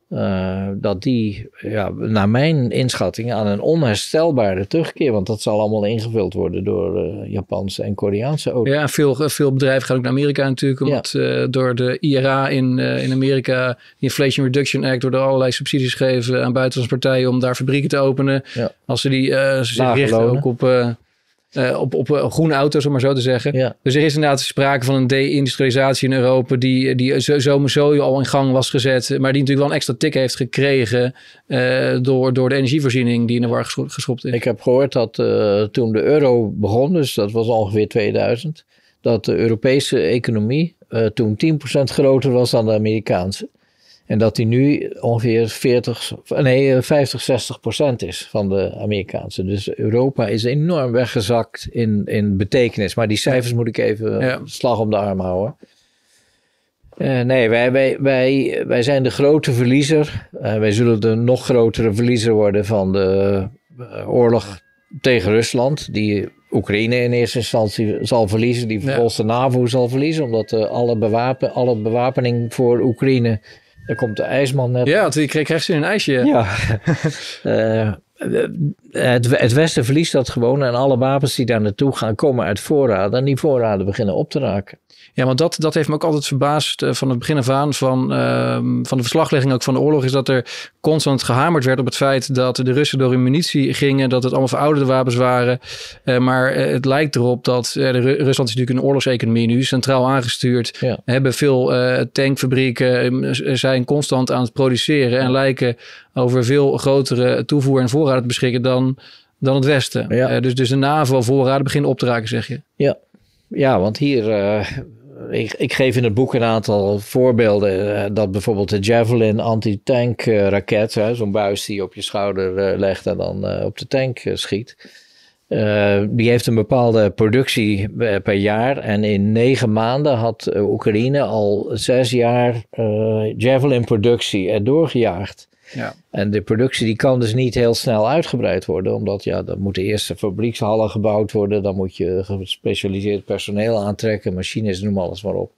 eh, dat die, ja, naar mijn inschatting, aan een onherstelbare terugkeer. Want dat zal allemaal ingevuld worden door eh, Japanse en Koreaanse auto's. Ja, veel, veel bedrijven gaan ook naar Amerika natuurlijk. Omdat eh, door de IRA in, in Amerika, de Inflation Reduction Act, door er allerlei subsidies geven aan buitenlandse partijen om daar fabrieken te openen. Als ze die zich richten ook op eh, op, op eh, groene auto's, om maar zo te zeggen. Dus er is inderdaad sprake van een de-industrialisatie in Europa, die, eh, die zo, zo al in gang was gezet, maar die natuurlijk wel een extra tik heeft gekregen door, door de energievoorziening die in de war geschopt is. Ik heb gehoord dat toen de euro begon, dus dat was ongeveer 2000, dat de Europese economie toen 10% groter was dan de Amerikaanse. En dat die nu ongeveer 40, nee, 50, 60 procent is van de Amerikaanse. Dus Europa is enorm weggezakt in, in betekenis. Maar die cijfers moet ik even slag om de arm houden. Eh, nee, wij, wij, wij, wij zijn de grote verliezer. Eh, wij zullen de nog grotere verliezer worden van de eh, oorlog tegen Rusland. Die Oekraïne in eerste instantie zal verliezen. Die vervolgens de NAVO zal verliezen. Omdat alle, bewapen, alle bewapening voor Oekraïne daar komt de ijsman net. Ja, die kreeg rechts in een ijsje. Ja. Eh, eh, het, het, Westen verliest dat gewoon en alle wapens die daar naartoe gaan komen uit voorraden. En die voorraden beginnen op te raken. Ja, want dat, dat heeft me ook altijd verbaasd eh, van het begin af aan van, ehm, van de verslaglegging ook van de oorlog. Is dat er constant gehamerd werd op het feit dat de Russen door hun munitie gingen. Dat het allemaal verouderde wapens waren. Eh, maar eh, het lijkt erop dat de Ru Rusland is natuurlijk een oorlogseconomie nu. Centraal aangestuurd. Hebben veel tankfabrieken. Zijn constant aan het produceren. En lijken over veel grotere toevoer en voorraden te beschikken dan, dan het Westen. dus, dus de NAVO-voorraden beginnen op te raken, zeg je. Ja. Ja, want hier ik, ik, geef in het boek een aantal voorbeelden. Eh, dat bijvoorbeeld de Javelin anti-tank eh, raket, zo'n buis die je op je schouder eh, legt en dan op de tank schiet. die heeft een bepaalde productie per jaar. En in negen maanden had Oekraïne al zes jaar javelin productie erdoor gejaagd. Ja. En de productie die kan dus niet heel snel uitgebreid worden, omdat ja, dan moeten eerst fabriekshallen gebouwd worden, dan moet je gespecialiseerd personeel aantrekken, machines, noem alles maar op.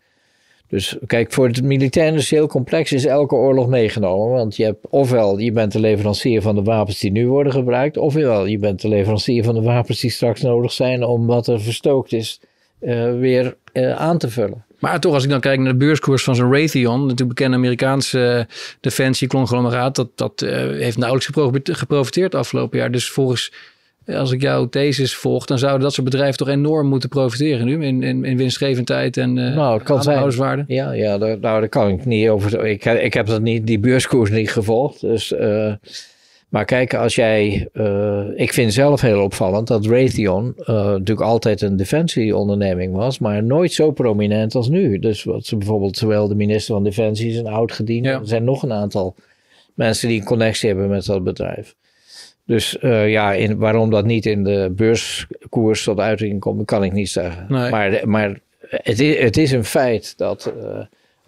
Dus kijk, voor het militair industrieel complex is elke oorlog meegenomen. Want je hebt ofwel je bent de leverancier van de wapens die nu worden gebruikt, ofwel je bent de leverancier van de wapens die straks nodig zijn om wat er verstookt is eh, weer eh, aan te vullen. Maar toch, als ik dan kijk naar de beurskoers van zo'n Raytheon, natuurlijk bekende Amerikaanse eh, defensie-conglomeraat, dat, dat eh, heeft nauwelijks geprofiteerd afgelopen jaar. Dus volgens, eh, als ik jouw thesis volg, dan zouden dat soort bedrijven toch enorm moeten profiteren nu in, in, in winstgevendheid en uh, nou, kan zijn. Ja, ja daar, nou, daar kan ik niet over. Ik, ik heb dat niet, die beurskoers niet gevolgd. Dus. Maar kijk, als jij. Eh, ik vind zelf heel opvallend dat Raytheon eh, natuurlijk altijd een defensieonderneming was, maar nooit zo prominent als nu. Dus wat ze bijvoorbeeld, zowel de minister van Defensie is een oud gediende. Er zijn nog een aantal mensen die een connectie hebben met dat bedrijf. Dus eh, ja, in, waarom dat niet in de beurskoers tot uiting komt, kan ik niet zeggen. Maar, maar het, is, het is een feit dat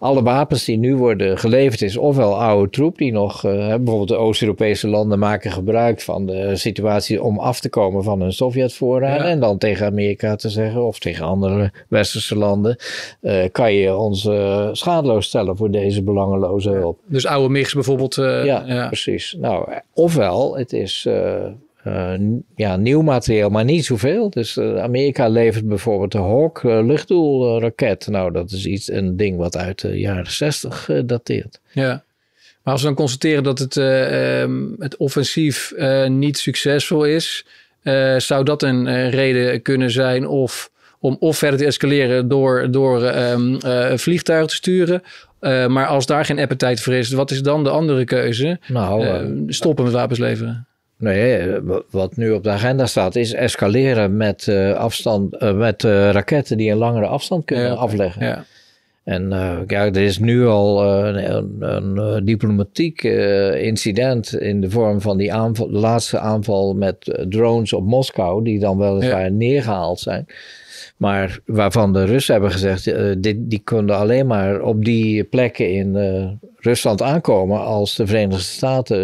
alle wapens die nu worden geleverd is ofwel oude troep die nog, eh, bijvoorbeeld de Oost-Europese landen maken gebruik van de situatie om af te komen van hun Sovjetvoorraad ja. en dan tegen Amerika te zeggen of tegen andere westerse landen, eh, kan je ons eh, schadeloos stellen voor deze belangeloze hulp. Dus oude mix bijvoorbeeld. ja, ja, precies. Nou, ofwel het is eh, ja, nieuw materieel, maar niet zoveel. Dus eh, Amerika levert bijvoorbeeld de Hawk eh, luchtdoelraket. Nou, dat is iets, een ding wat uit de jaren 60 dateert. Ja. Maar als we dan constateren dat het, ehm, het offensief niet succesvol is, zou dat een reden kunnen zijn of, om of verder te escaleren door, door ehm, vliegtuigen te sturen, maar als daar geen appetijt voor is, wat is dan de andere keuze? Nou, stoppen met wapens leveren. Nee, eh, wat nu op de agenda staat is escaleren met, eh, afstand, eh, met raketten die een langere afstand kunnen afleggen. Ja. En eh, ja, er is nu al eh, een, een, eh, diplomatiek incident in de vorm van die aanval, de laatste aanval met drones op Moskou, die dan weliswaar neergehaald zijn. Maar waarvan de Russen hebben gezegd, dit, die konden alleen maar op die plekken in Rusland aankomen als de Verenigde Staten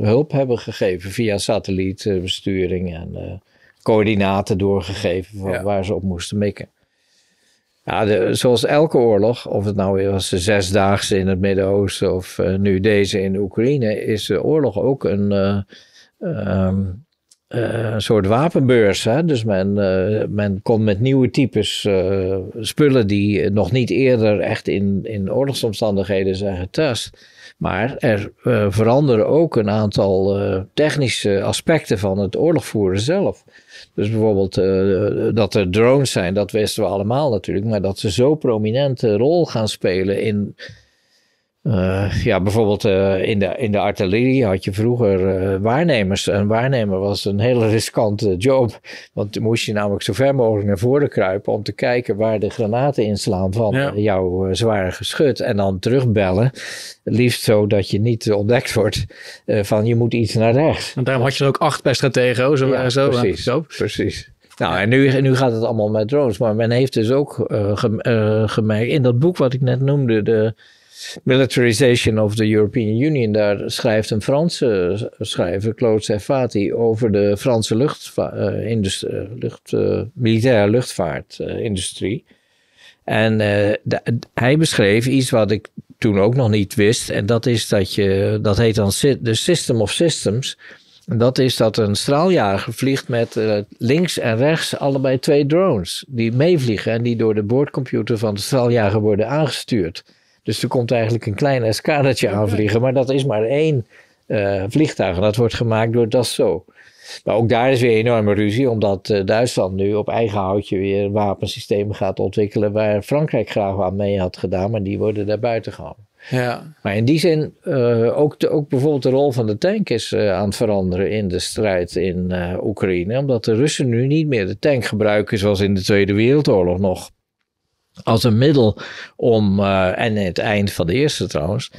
hulp hebben gegeven via satellietbesturing en coördinaten doorgegeven van waar ze op moesten mikken. Ja, zoals elke oorlog, of het nou weer was de zesdaagse in het Midden-Oosten of eh, nu deze in Oekraïne, is de oorlog ook een eh, ehm, eh, soort wapenbeurs. Hè? Dus men, men komt met nieuwe types spullen die nog niet eerder echt in, in oorlogsomstandigheden zijn getest. Maar er veranderen ook een aantal technische aspecten van het oorlogvoeren zelf. Dus bijvoorbeeld eh, dat er drones zijn, dat wisten we allemaal natuurlijk. Maar dat ze zo'n prominente rol gaan spelen in eh, ja, bijvoorbeeld eh, in, de, in de artillerie had je vroeger eh, waarnemers. Een waarnemer was een hele riskante job. Want dan moest je namelijk zo ver mogelijk naar voren kruipen om te kijken waar de granaten inslaan van jouw zware geschut. En dan terugbellen. Liefst zodat je niet ontdekt wordt van je moet iets naar rechts. En daarom had je er ook acht bij Stratego. Zo, ja, zo, precies, precies. Nou, en nu, nu gaat het allemaal met drones. Maar men heeft dus ook gemerkt in dat boek wat ik net noemde, de Militarization of the European Union, daar schrijft een Franse schrijver, Claude Serfati, over de Franse luchtva- eh, eh, lucht, eh, militaire luchtvaartindustrie. En hij beschreef iets wat ik toen ook nog niet wist. En dat is dat je, dat heet dan de System of Systems. En dat is dat een straaljager vliegt met links en rechts allebei twee drones. Die meevliegen en die door de boordcomputer van de straaljager worden aangestuurd. Dus er komt eigenlijk een klein escadertje aanvliegen. Maar dat is maar één eh, vliegtuig. En dat wordt gemaakt door Dassault. Maar ook daar is weer enorme ruzie, omdat eh, Duitsland nu op eigen houtje weer wapensystemen gaat ontwikkelen. waar Frankrijk graag aan mee had gedaan, maar die worden daar buiten gehouden. Ja. Maar in die zin, eh, ook, ook bijvoorbeeld de rol van de tank is aan het veranderen in de strijd in Oekraïne. Omdat de Russen nu niet meer de tank gebruiken zoals in de Tweede Wereldoorlog nog als een middel om, eh, en het eind van de eerste trouwens,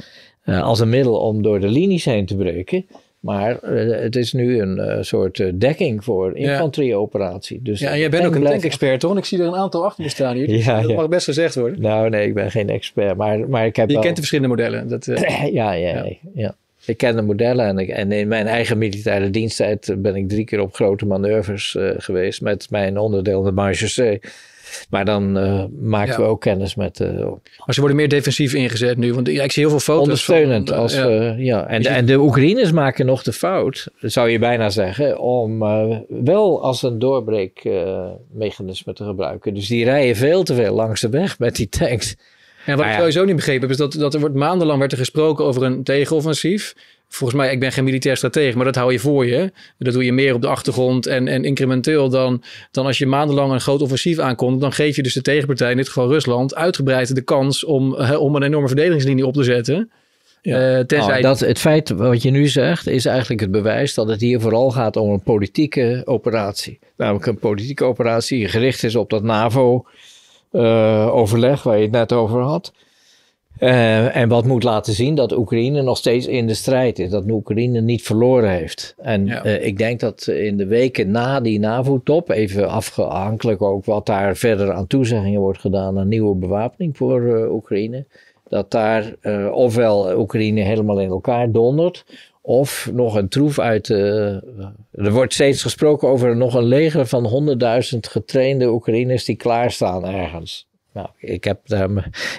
eh, als een middel om door de linies heen te breken. Maar eh, het is nu een soort dekking voor infanterieoperatie. Dus ja, jij bent ook een tank expert toch? Ik zie er een aantal achter me staan hier. dat mag best gezegd worden. Nou, nee, ik ben geen expert. Maar, maar ik heb Je kent de verschillende modellen. Dat, ja, ja, ja. Ik ken de modellen en, en, in mijn eigen militaire diensttijd ben ik drie keer op grote manoeuvres geweest met mijn onderdeel, de Marge C. Maar dan eh, maken we ook kennis met. Uh, maar ze worden meer defensief ingezet nu. Want ik zie heel veel foto's. Ondersteunend. Van, eh, als, ja. ja. En, de, en de Oekraïners maken nog de fout, zou je bijna zeggen. Om wel als een doorbreekmechanisme te gebruiken. Dus die rijden veel te veel langs de weg met die tanks. En wat ik sowieso niet begrepen heb, is dat, dat er wordt, maandenlang werd er gesproken over een tegenoffensief volgens mij, ik ben geen militair stratege, maar dat hou je voor je. Dat doe je meer op de achtergrond en, en incrementeel dan, dan als je maandenlang een groot offensief aankondigt. Dan geef je dus de tegenpartij, in dit geval Rusland, uitgebreid de kans om, eh, om een enorme verdedigingslinie op te zetten. Ja. Eh, tenzij... Nou, dat, het feit wat je nu zegt is eigenlijk het bewijs dat het hier vooral gaat om een politieke operatie. Namelijk een politieke operatie die gericht is op dat NAVO-overleg eh, waar je het net over had. Eh, en wat moet laten zien dat Oekraïne nog steeds in de strijd is. Dat Oekraïne niet verloren heeft. En eh, ik denk dat in de weken na die NAVO-top, even afhankelijk ook wat daar verder aan toezeggingen wordt gedaan aan nieuwe bewapening voor eh, Oekraïne. Dat daar ofwel Oekraïne helemaal in elkaar dondert. Of nog een troef uit. er wordt steeds gesproken over nog een leger van 100.000 getrainde Oekraïners die klaarstaan ergens. Nou, ik, heb daar,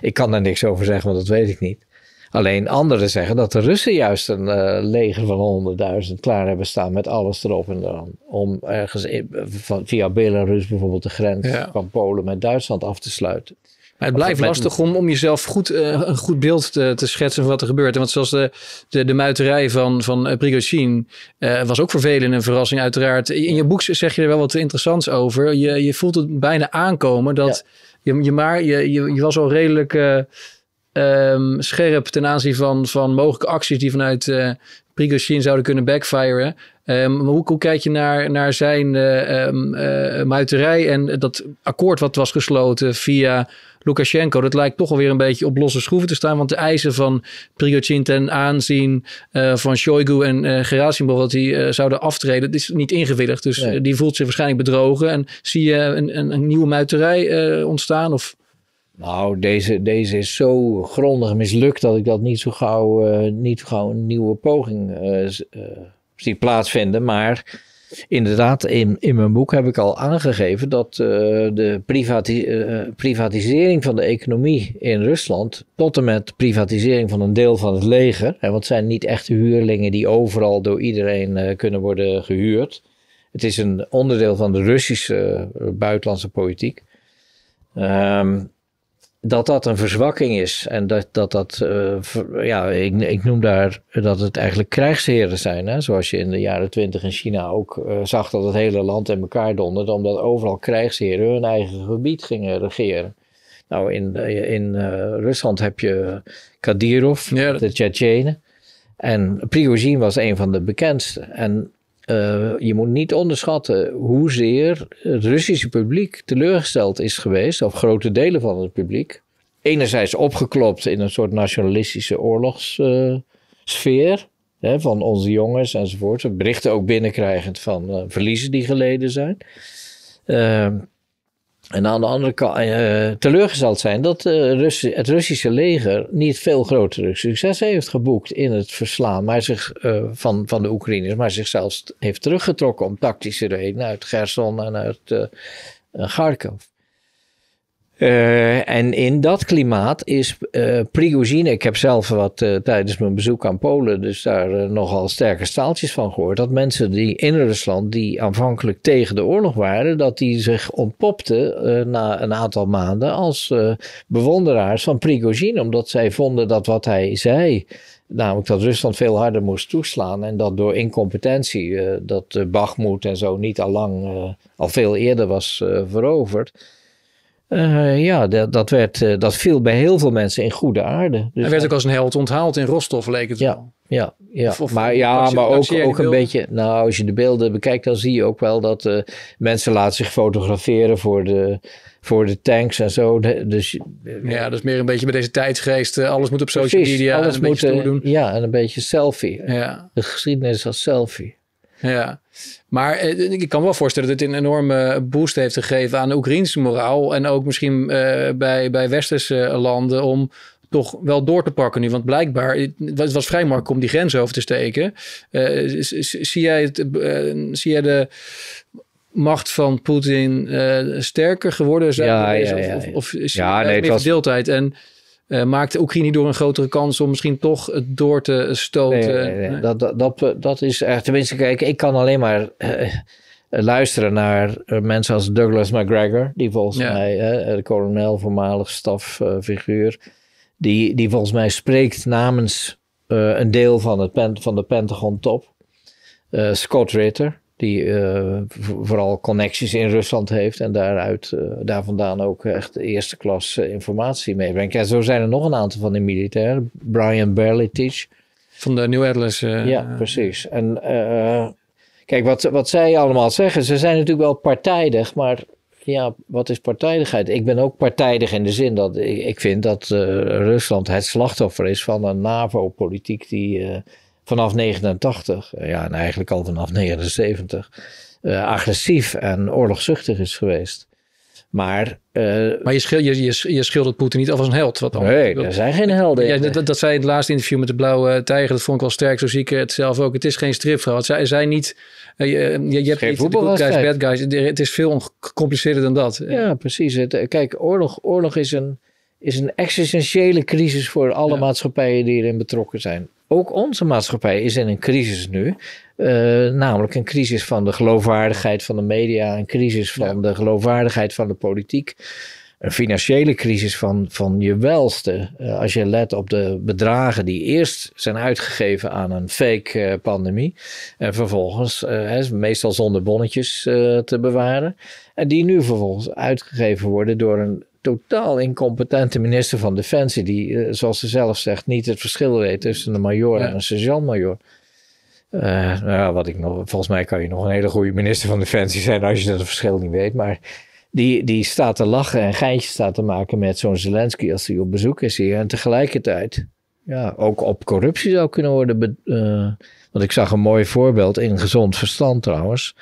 ik kan daar niks over zeggen, want dat weet ik niet. Alleen anderen zeggen dat de Russen juist een eh, leger van 100.000 klaar hebben staan met alles erop en eraan. Om ergens van, via Belarus bijvoorbeeld de grens van Polen met Duitsland af te sluiten. Maar het blijft lastig om, om jezelf goed, eh, een goed beeld te, schetsen van wat er gebeurt. Want zoals de, de, de muiterij van, van eh, Prigozhin was ook vervelend en verrassing uiteraard. In je boek zeg je er wel wat interessants over. Je, je voelt het bijna aankomen dat je, je, maar, je, je, was al redelijk eh, ehm, scherp ten aanzien van, van mogelijke acties die vanuit eh, Prigozhin zouden kunnen backfiren. Ehm, maar hoe, hoe, kijk je naar, naar zijn eh, ehm, eh, muiterij en dat akkoord wat was gesloten via Lukashenko? Dat lijkt toch alweer een beetje op losse schroeven te staan. Want de eisen van Prigozhin ten aanzien eh, van Shoigu en uh, Gerasimov dat die zouden aftreden, dat is niet ingewilligd. Dus die voelt zich waarschijnlijk bedrogen. En zie je een, een, een nieuwe muiterij ontstaan? Of? Nou, deze, deze is zo grondig mislukt dat ik dat niet zo gauw, eh, niet gauw een nieuwe poging uh, zie plaatsvinden. Maar inderdaad, in, in mijn boek heb ik al aangegeven dat de privatisering van de economie in Rusland, tot en met privatisering van een deel van het leger, hè, want het zijn niet echte huurlingen die overal door iedereen kunnen worden gehuurd. Het is een onderdeel van de Russische buitenlandse politiek. Ehm, dat dat een verzwakking is. En dat dat, dat eh, ja, ik, ik noem daar dat het eigenlijk krijgsheren zijn. Hè? Zoals je in de jaren twintig in China ook eh, zag dat het hele land in elkaar donderde, omdat overal krijgsheren hun eigen gebied gingen regeren. Nou, in, eh, in Rusland heb je Kadyrov, de Tsjetsjenen. En Prigozhin was een van de bekendste. En eh, je moet niet onderschatten hoezeer het Russische publiek teleurgesteld is geweest, of grote delen van het publiek. Enerzijds opgeklopt in een soort nationalistische oorlogssfeer uh, van onze jongens enzovoort. Berichten ook binnenkrijgend van eh, verliezen die geleden zijn. Ehm, en aan de andere kant uh, eh, teleurgesteld zijn dat eh, het Russische leger niet veel grotere succes heeft geboekt in het verslaan maar zich, eh, van, van de Oekraïners, maar zichzelf heeft teruggetrokken om tactische redenen uit Gerson en uit Kharkov. Eh, en in dat klimaat is uh, Prigozine, ik heb zelf wat eh, tijdens mijn bezoek aan Polen, dus daar nogal sterke staaltjes van gehoord, dat mensen die in Rusland, die aanvankelijk tegen de oorlog waren, dat die zich ontpopten na een aantal maanden als bewonderaars van Prigozine, omdat zij vonden dat wat hij zei, namelijk dat Rusland veel harder moest toeslaan en dat door incompetentie, dat Bachmoed en zo niet al lang, al veel eerder was veroverd eh, ja, dat, dat, werd, eh, dat viel bij heel veel mensen in goede aarde. Dus hij werd ook als een held onthaald in Rostov, leek het ja, wel. Ja, ja. maar, ja maar nou, ook, ook een beetje... Nou, als je de beelden bekijkt, dan zie je ook wel dat eh, mensen laten zich fotograferen voor de, voor de tanks en zo. dus, ja, dat is meer een beetje met deze tijdsgeest. alles moet op social media. Alles een moet, beetje doen. Ja, en een beetje selfie. Ja. De geschiedenis als selfie. Ja, maar eh, ik kan wel voorstellen dat dit een enorme boost heeft gegeven aan de Oekraïnse moraal. En ook misschien eh, bij, bij westerse eh, landen om toch wel door te pakken nu. Want blijkbaar, het was vrij makkelijk om die grens over te steken. zie, jij het, zie jij de macht van Poetin sterker geworden zijn? Of, of, of ja, nee, het verdeeldheid? En uh, maakt Oekraïne door een grotere kans om misschien toch het door te stoten? Nee, nee, Dat, dat, eh, dat, is echt, tenminste, kijk, ik kan alleen maar eh, luisteren naar mensen als Douglas McGregor, die volgens mij, de kolonel, voormalig staffiguur, die, die volgens mij spreekt namens een deel van, het van de Pentagon-top. Scott Ritter, die eh, vooral connecties in Rusland heeft en daaruit, eh, daar vandaan ook echt eerste klas eh, informatie meebrengt. En zo zijn er nog een aantal van die militairen. Brian Berlitich. Van de New Atlas. ja, precies. En kijk, wat, wat zij allemaal zeggen, ze zijn natuurlijk wel partijdig, maar ja, wat is partijdigheid? Ik ben ook partijdig in de zin dat ik, ik vind dat Rusland het slachtoffer is van een NAVO-politiek die vanaf 89, eh, ja, en eigenlijk al vanaf 79, uh, eh, agressief en oorlogzuchtig is geweest. Maar, eh, maar je, schil, je, je, schildert Poetin niet af als een held. Wat dan? Nee, er zijn geen helden. Ja, dat, dat, zei in het laatste interview met de Blauwe Tijger. Dat vond ik wel sterk. Zo zie ik het zelf ook. Het is geen stripverhaal. Zij zijn, zijn niet... Uh, je, je, hebt geen niet guys, guys. Het is veel gecompliceerder dan dat. Ja, precies. kijk, oorlog, oorlog is, een, is een existentiële crisis voor alle maatschappijen die erin betrokken zijn ook onze maatschappij is in een crisis nu. Eh, namelijk een crisis van de geloofwaardigheid van de media, een crisis van de geloofwaardigheid van de politiek. Een financiële crisis van, van je welste. Eh, als je let op de bedragen die eerst zijn uitgegeven aan een fake eh, pandemie. En vervolgens, meestal zonder bonnetjes te bewaren. En die nu vervolgens uitgegeven worden door een totaal incompetente minister van Defensie, die, eh, zoals ze zelf zegt, niet het verschil weet tussen een major en een sergeant-major. Uh, nou, wat ik nog, volgens mij kan je nog een hele goede minister van Defensie zijn als je dat verschil niet weet, maar die, die staat te lachen en geintjes staat te maken met zo'n Zelensky als hij op bezoek is hier. En tegelijkertijd ja, ook op corruptie zou kunnen worden. Uh, want ik zag een mooi voorbeeld in gezond verstand trouwens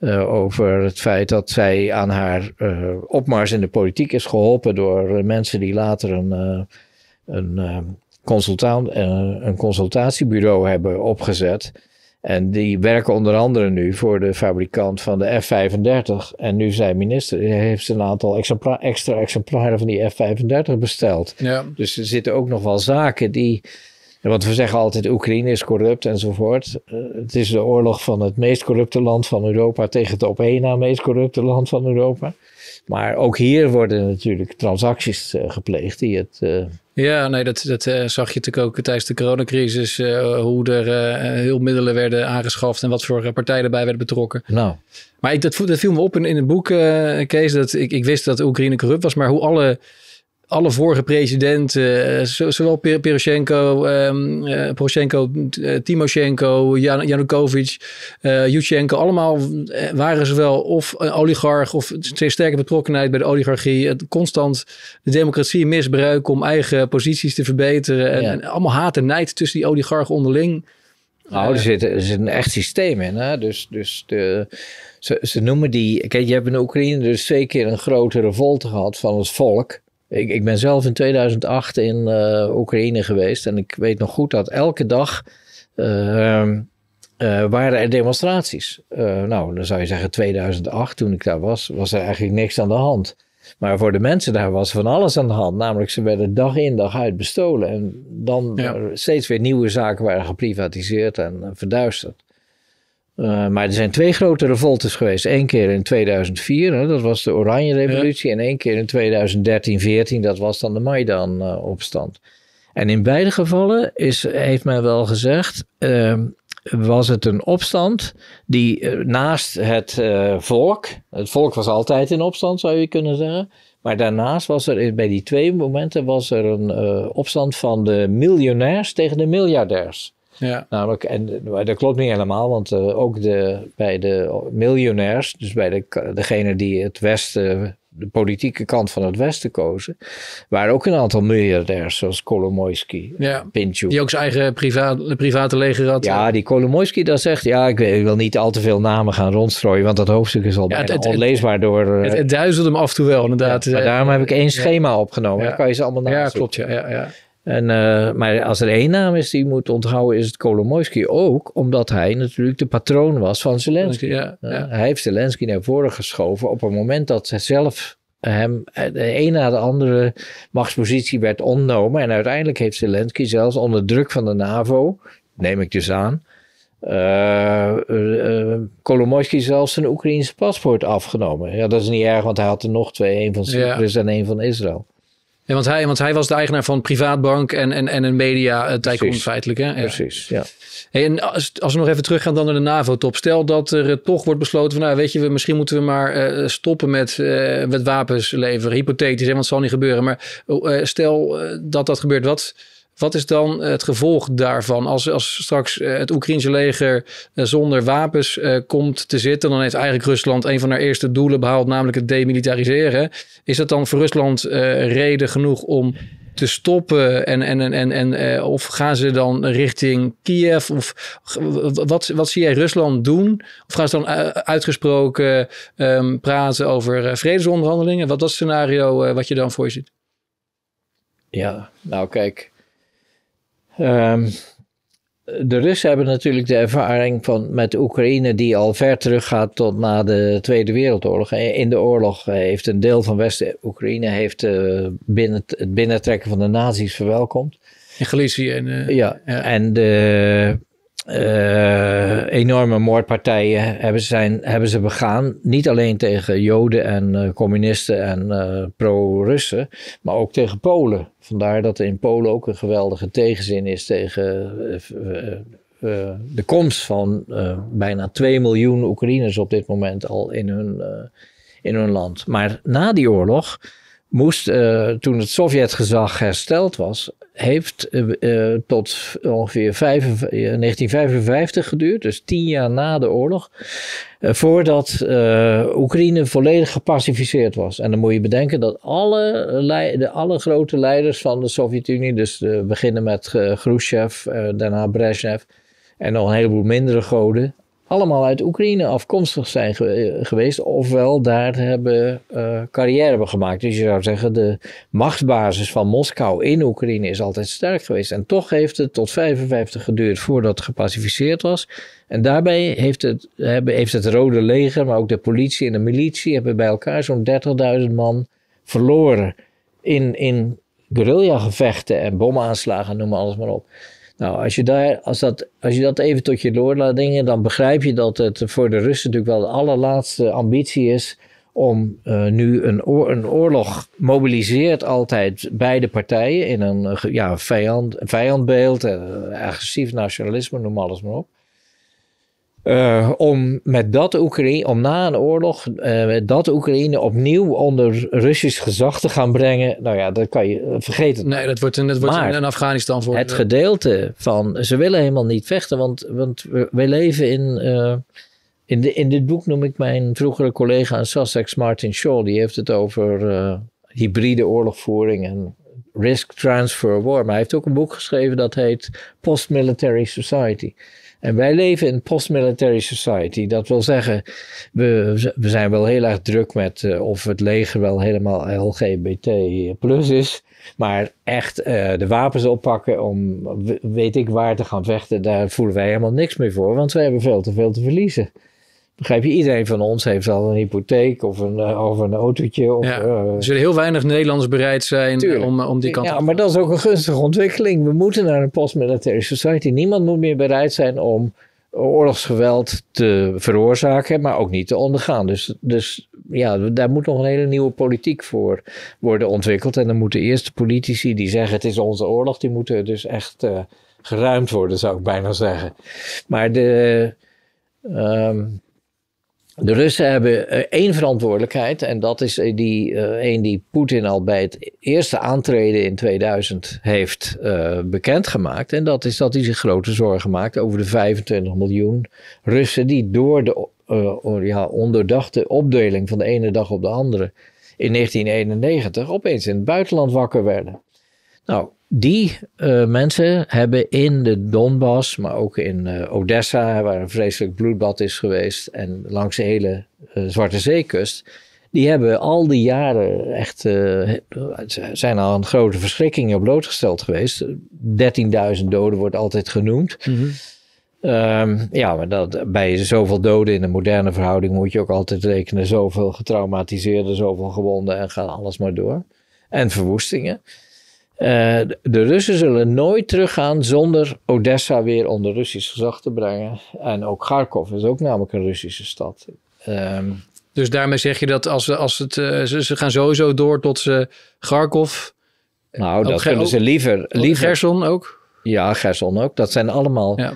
eh, over het feit dat zij aan haar eh, opmars in de politiek is geholpen door eh, mensen die later een, een, consultant, een consultatiebureau hebben opgezet. En die werken onder andere nu voor de fabrikant van de F-35. En nu zij minister heeft ze een aantal extra exemplaren van die F-35 besteld. Ja. Dus er zitten ook nog wel zaken die want we zeggen altijd Oekraïne is corrupt enzovoort. Eh, het is de oorlog van het meest corrupte land van Europa tegen het op één na meest corrupte land van Europa. Maar ook hier worden natuurlijk transacties eh, gepleegd die het... Eh, ja, nee, dat, dat zag je natuurlijk ook tijdens de coronacrisis, hoe er heel middelen werden aangeschaft en wat voor partijen erbij werden betrokken. Nou. Maar ik, dat, dat viel me op in, in het boek, Kees, dat ik, ik wist dat Oekraïne corrupt was, maar hoe alle alle vorige presidenten, eh, zowel Poroshenko, um, Poroshenko eh, Timoshenko, Janukovic, uh, Yushchenko, allemaal waren ze wel of een oligarch of zeer sterke betrokkenheid bij de oligarchie. Het constant de democratie misbruiken om eigen posities te verbeteren. En, allemaal haat en nijd tussen die oligarchen onderling. Nou, er zit, er zit, een echt systeem in. Hè? Dus, dus de, ze, ze noemen die. Kijk, je hebt in Oekraïne dus twee keer een grote revolte gehad van het volk. Ik, ik ben zelf in 2008 in eh, Oekraïne geweest en ik weet nog goed dat elke dag uh, uh, waren er demonstraties. Eh, nou, dan zou je zeggen 2008, toen ik daar was, was er eigenlijk niks aan de hand. Maar voor de mensen daar was van alles aan de hand. Namelijk, ze werden dag in dag uit bestolen. En dan ja. steeds weer nieuwe zaken waren geprivatiseerd en verduisterd. Eh, maar er zijn twee grote revoltes geweest. Eén keer in 2004, dat was de Oranje Revolutie. En één keer in 2013, 14, dat was dan de Maidan-opstand. Eh, en in beide gevallen is, heeft men wel gezegd. Ehm, was het een opstand die eh, naast het volk. Het volk was altijd in opstand, zou je kunnen zeggen. Maar daarnaast was er bij die twee momenten was er een opstand van de miljonairs tegen de miljardairs. Ja. Namelijk, en dat klopt niet helemaal, want eh, ook de, bij de miljonairs, dus bij de, degene die het Westen, de politieke kant van het Westen kozen, waren ook een aantal miljardairs, zoals Kolomoisky, ja. Die ook zijn eigen private leger had. Ja, die Kolomoisky dat zegt, ja, ik, wil niet al te veel namen gaan rondstrooien, want dat hoofdstuk is al bijna onleesbaar eh, het, door... het, duizelt hem af en toe wel, inderdaad. maar daarom eh, heb ik één schema opgenomen, dan kan je ze allemaal naast. Ja, klopt, ja. ja. En, eh, maar als er één naam is die je moet onthouden, is het Kolomoisky. Ook omdat hij natuurlijk de patroon was van Zelensky. Eh, ja, hij heeft Zelensky naar voren geschoven op het moment dat hij zelf eh, hem de een na de andere machtspositie werd ontnomen. En uiteindelijk heeft Zelensky zelfs onder druk van de NAVO, neem ik dus aan, uh, uh, zelfs zijn Oekraïense paspoort afgenomen. Ja, dat is niet erg, want hij had er nog twee. één van Cyprus en één van Israël want, hij, want hij was de eigenaar van privaatbank en, en, en een media eh, tycoon feitelijk. Hè? Precies, ja. en als, als, we nog even teruggaan dan naar de NAVO-top. Stel dat er eh, toch wordt besloten van, nou weet je, we, misschien moeten we maar eh, stoppen met, uh, met wapens leveren. Hypothetisch, hè, want zal niet gebeuren. Maar stel dat dat gebeurt, wat... Wat is dan eh, het gevolg daarvan? Als, als straks eh, het Oekraïnse leger eh, zonder wapens komt te zitten, dan heeft eigenlijk Rusland een van haar eerste doelen behaald, namelijk het demilitariseren. Is dat dan voor Rusland reden genoeg om te stoppen? En, en, en, en, en of gaan ze dan richting Kiev? Of wat, wat zie jij Rusland doen? Of gaan ze dan uitgesproken ehm, praten over vredesonderhandelingen? Wat het scenario wat je dan voor je ziet? Ja, nou kijk. Ehm, de Russen hebben natuurlijk de ervaring van, met Oekraïne die al ver teruggaat tot na de Tweede Wereldoorlog. Eh, in de oorlog heeft een deel van West-Oekraïne eh, binnen, het binnentrekken van de nazi's verwelkomd. In Galicië en... Eh, ja, en de eh, enorme moordpartijen hebben, zijn, hebben ze begaan. Niet alleen tegen Joden en eh, communisten en eh, pro-Russen, maar ook tegen Polen. Vandaar dat er in Polen ook een geweldige tegenzin is tegen de komst van bijna 2 miljoen Oekraïners op dit moment al in hun, in hun land. Maar na die oorlog moest, eh, toen het Sovjetgezag hersteld was, heeft uh, tot ongeveer 1955 geduurd, dus tien jaar na de oorlog, voordat Oekraïne volledig gepacificeerd was. En dan moet je bedenken dat alle, de, alle grote leiders van de Sovjet-Unie, dus beginnen met Khrushchev, daarna Brezhnev, en nog een heleboel mindere goden, allemaal uit Oekraïne afkomstig zijn eh, geweest, ofwel daar hebben uh, carrière hebben gemaakt. Dus je zou zeggen, de machtsbasis van Moskou in Oekraïne is altijd sterk geweest. En toch heeft het tot 55 geduurd voordat het gepacificeerd was. En daarbij heeft het, hebben, heeft het Rode Leger, maar ook de politie en de militie, hebben bij elkaar zo'n 30.000 man verloren in, in guerrilla-gevechten en bomaanslagen, noem maar alles maar op. Nou, als je, daar, als, dat, als je dat even tot je door laat dingen, dan begrijp je dat het voor de Russen natuurlijk wel de allerlaatste ambitie is om eh, nu een, een, oorlog mobiliseert altijd beide partijen in een eh, ja, vijand, vijandbeeld, eh, agressief nationalisme, noem alles maar op. Eh, om met dat Oekraïne, om na een oorlog, eh, met dat Oekraïne opnieuw onder Russisch gezag te gaan brengen. Nou ja, dat kan je eh, vergeten. Nee, dat wordt, een, wordt Afghanistan voor. Het gedeelte van ze willen helemaal niet vechten, want, want wij leven in. in, de, in dit boek noem ik mijn vroegere collega in Sussex, Martin Shaw, die heeft het over hybride oorlogvoering en risk transfer war. Maar hij heeft ook een boek geschreven dat heet Post-Military Society. En wij leven in post-military society. Dat wil zeggen, we, we zijn wel heel erg druk met eh, of het leger wel helemaal LGBT plus is. Maar echt eh, de wapens oppakken om weet ik waar te gaan vechten, daar voelen wij helemaal niks meer voor. Want we hebben veel te veel te verliezen. Begrijp je, iedereen van ons heeft al een hypotheek of een, eh, of een autootje. Of, ja. Eh, er zullen heel weinig Nederlands bereid zijn eh, om, om die kant ja, op te maar dat is ook een gunstige ontwikkeling. We moeten naar een post-military society. Niemand moet meer bereid zijn om oorlogsgeweld te veroorzaken, maar ook niet te ondergaan. Dus, dus ja, daar moet nog een hele nieuwe politiek voor worden ontwikkeld. En dan moeten eerst de politici die zeggen het is onze oorlog, die moeten dus echt geruimd worden, zou ik bijna zeggen. Maar de... Ehm, de Russen hebben eh, één verantwoordelijkheid en dat is eh, die één eh, die Poetin al bij het eerste aantreden in 2000 heeft bekendgemaakt. En dat is dat hij zich grote zorgen maakt over de 25 miljoen Russen die door de uh, ja, onderdachte opdeling van de ene dag op de andere in 1991 opeens in het buitenland wakker werden. Nou, die eh, mensen hebben in de Donbass, maar ook in eh, Odessa, waar een vreselijk bloedbad is geweest, en langs de hele eh, Zwarte Zeekust, die hebben al die jaren echt, zijn al aan grote verschrikkingen blootgesteld geweest. 13.000 doden wordt altijd genoemd. Mhm. Ehm, ja, maar dat, bij zoveel doden in een moderne verhouding moet je ook altijd rekenen. Zoveel getraumatiseerden, zoveel gewonden en ga alles maar door. En verwoestingen. Eh, de Russen zullen nooit teruggaan zonder Odessa weer onder Russisch gezag te brengen. En ook Kharkov is ook namelijk een Russische stad. Ehm, dus daarmee zeg je dat als, als het, eh, ze, ze gaan sowieso door tot ze Kharkov. Nou, dat kunnen ze liever. liever. Gerson ook? Ja, Gerson ook. Dat zijn allemaal... Ja.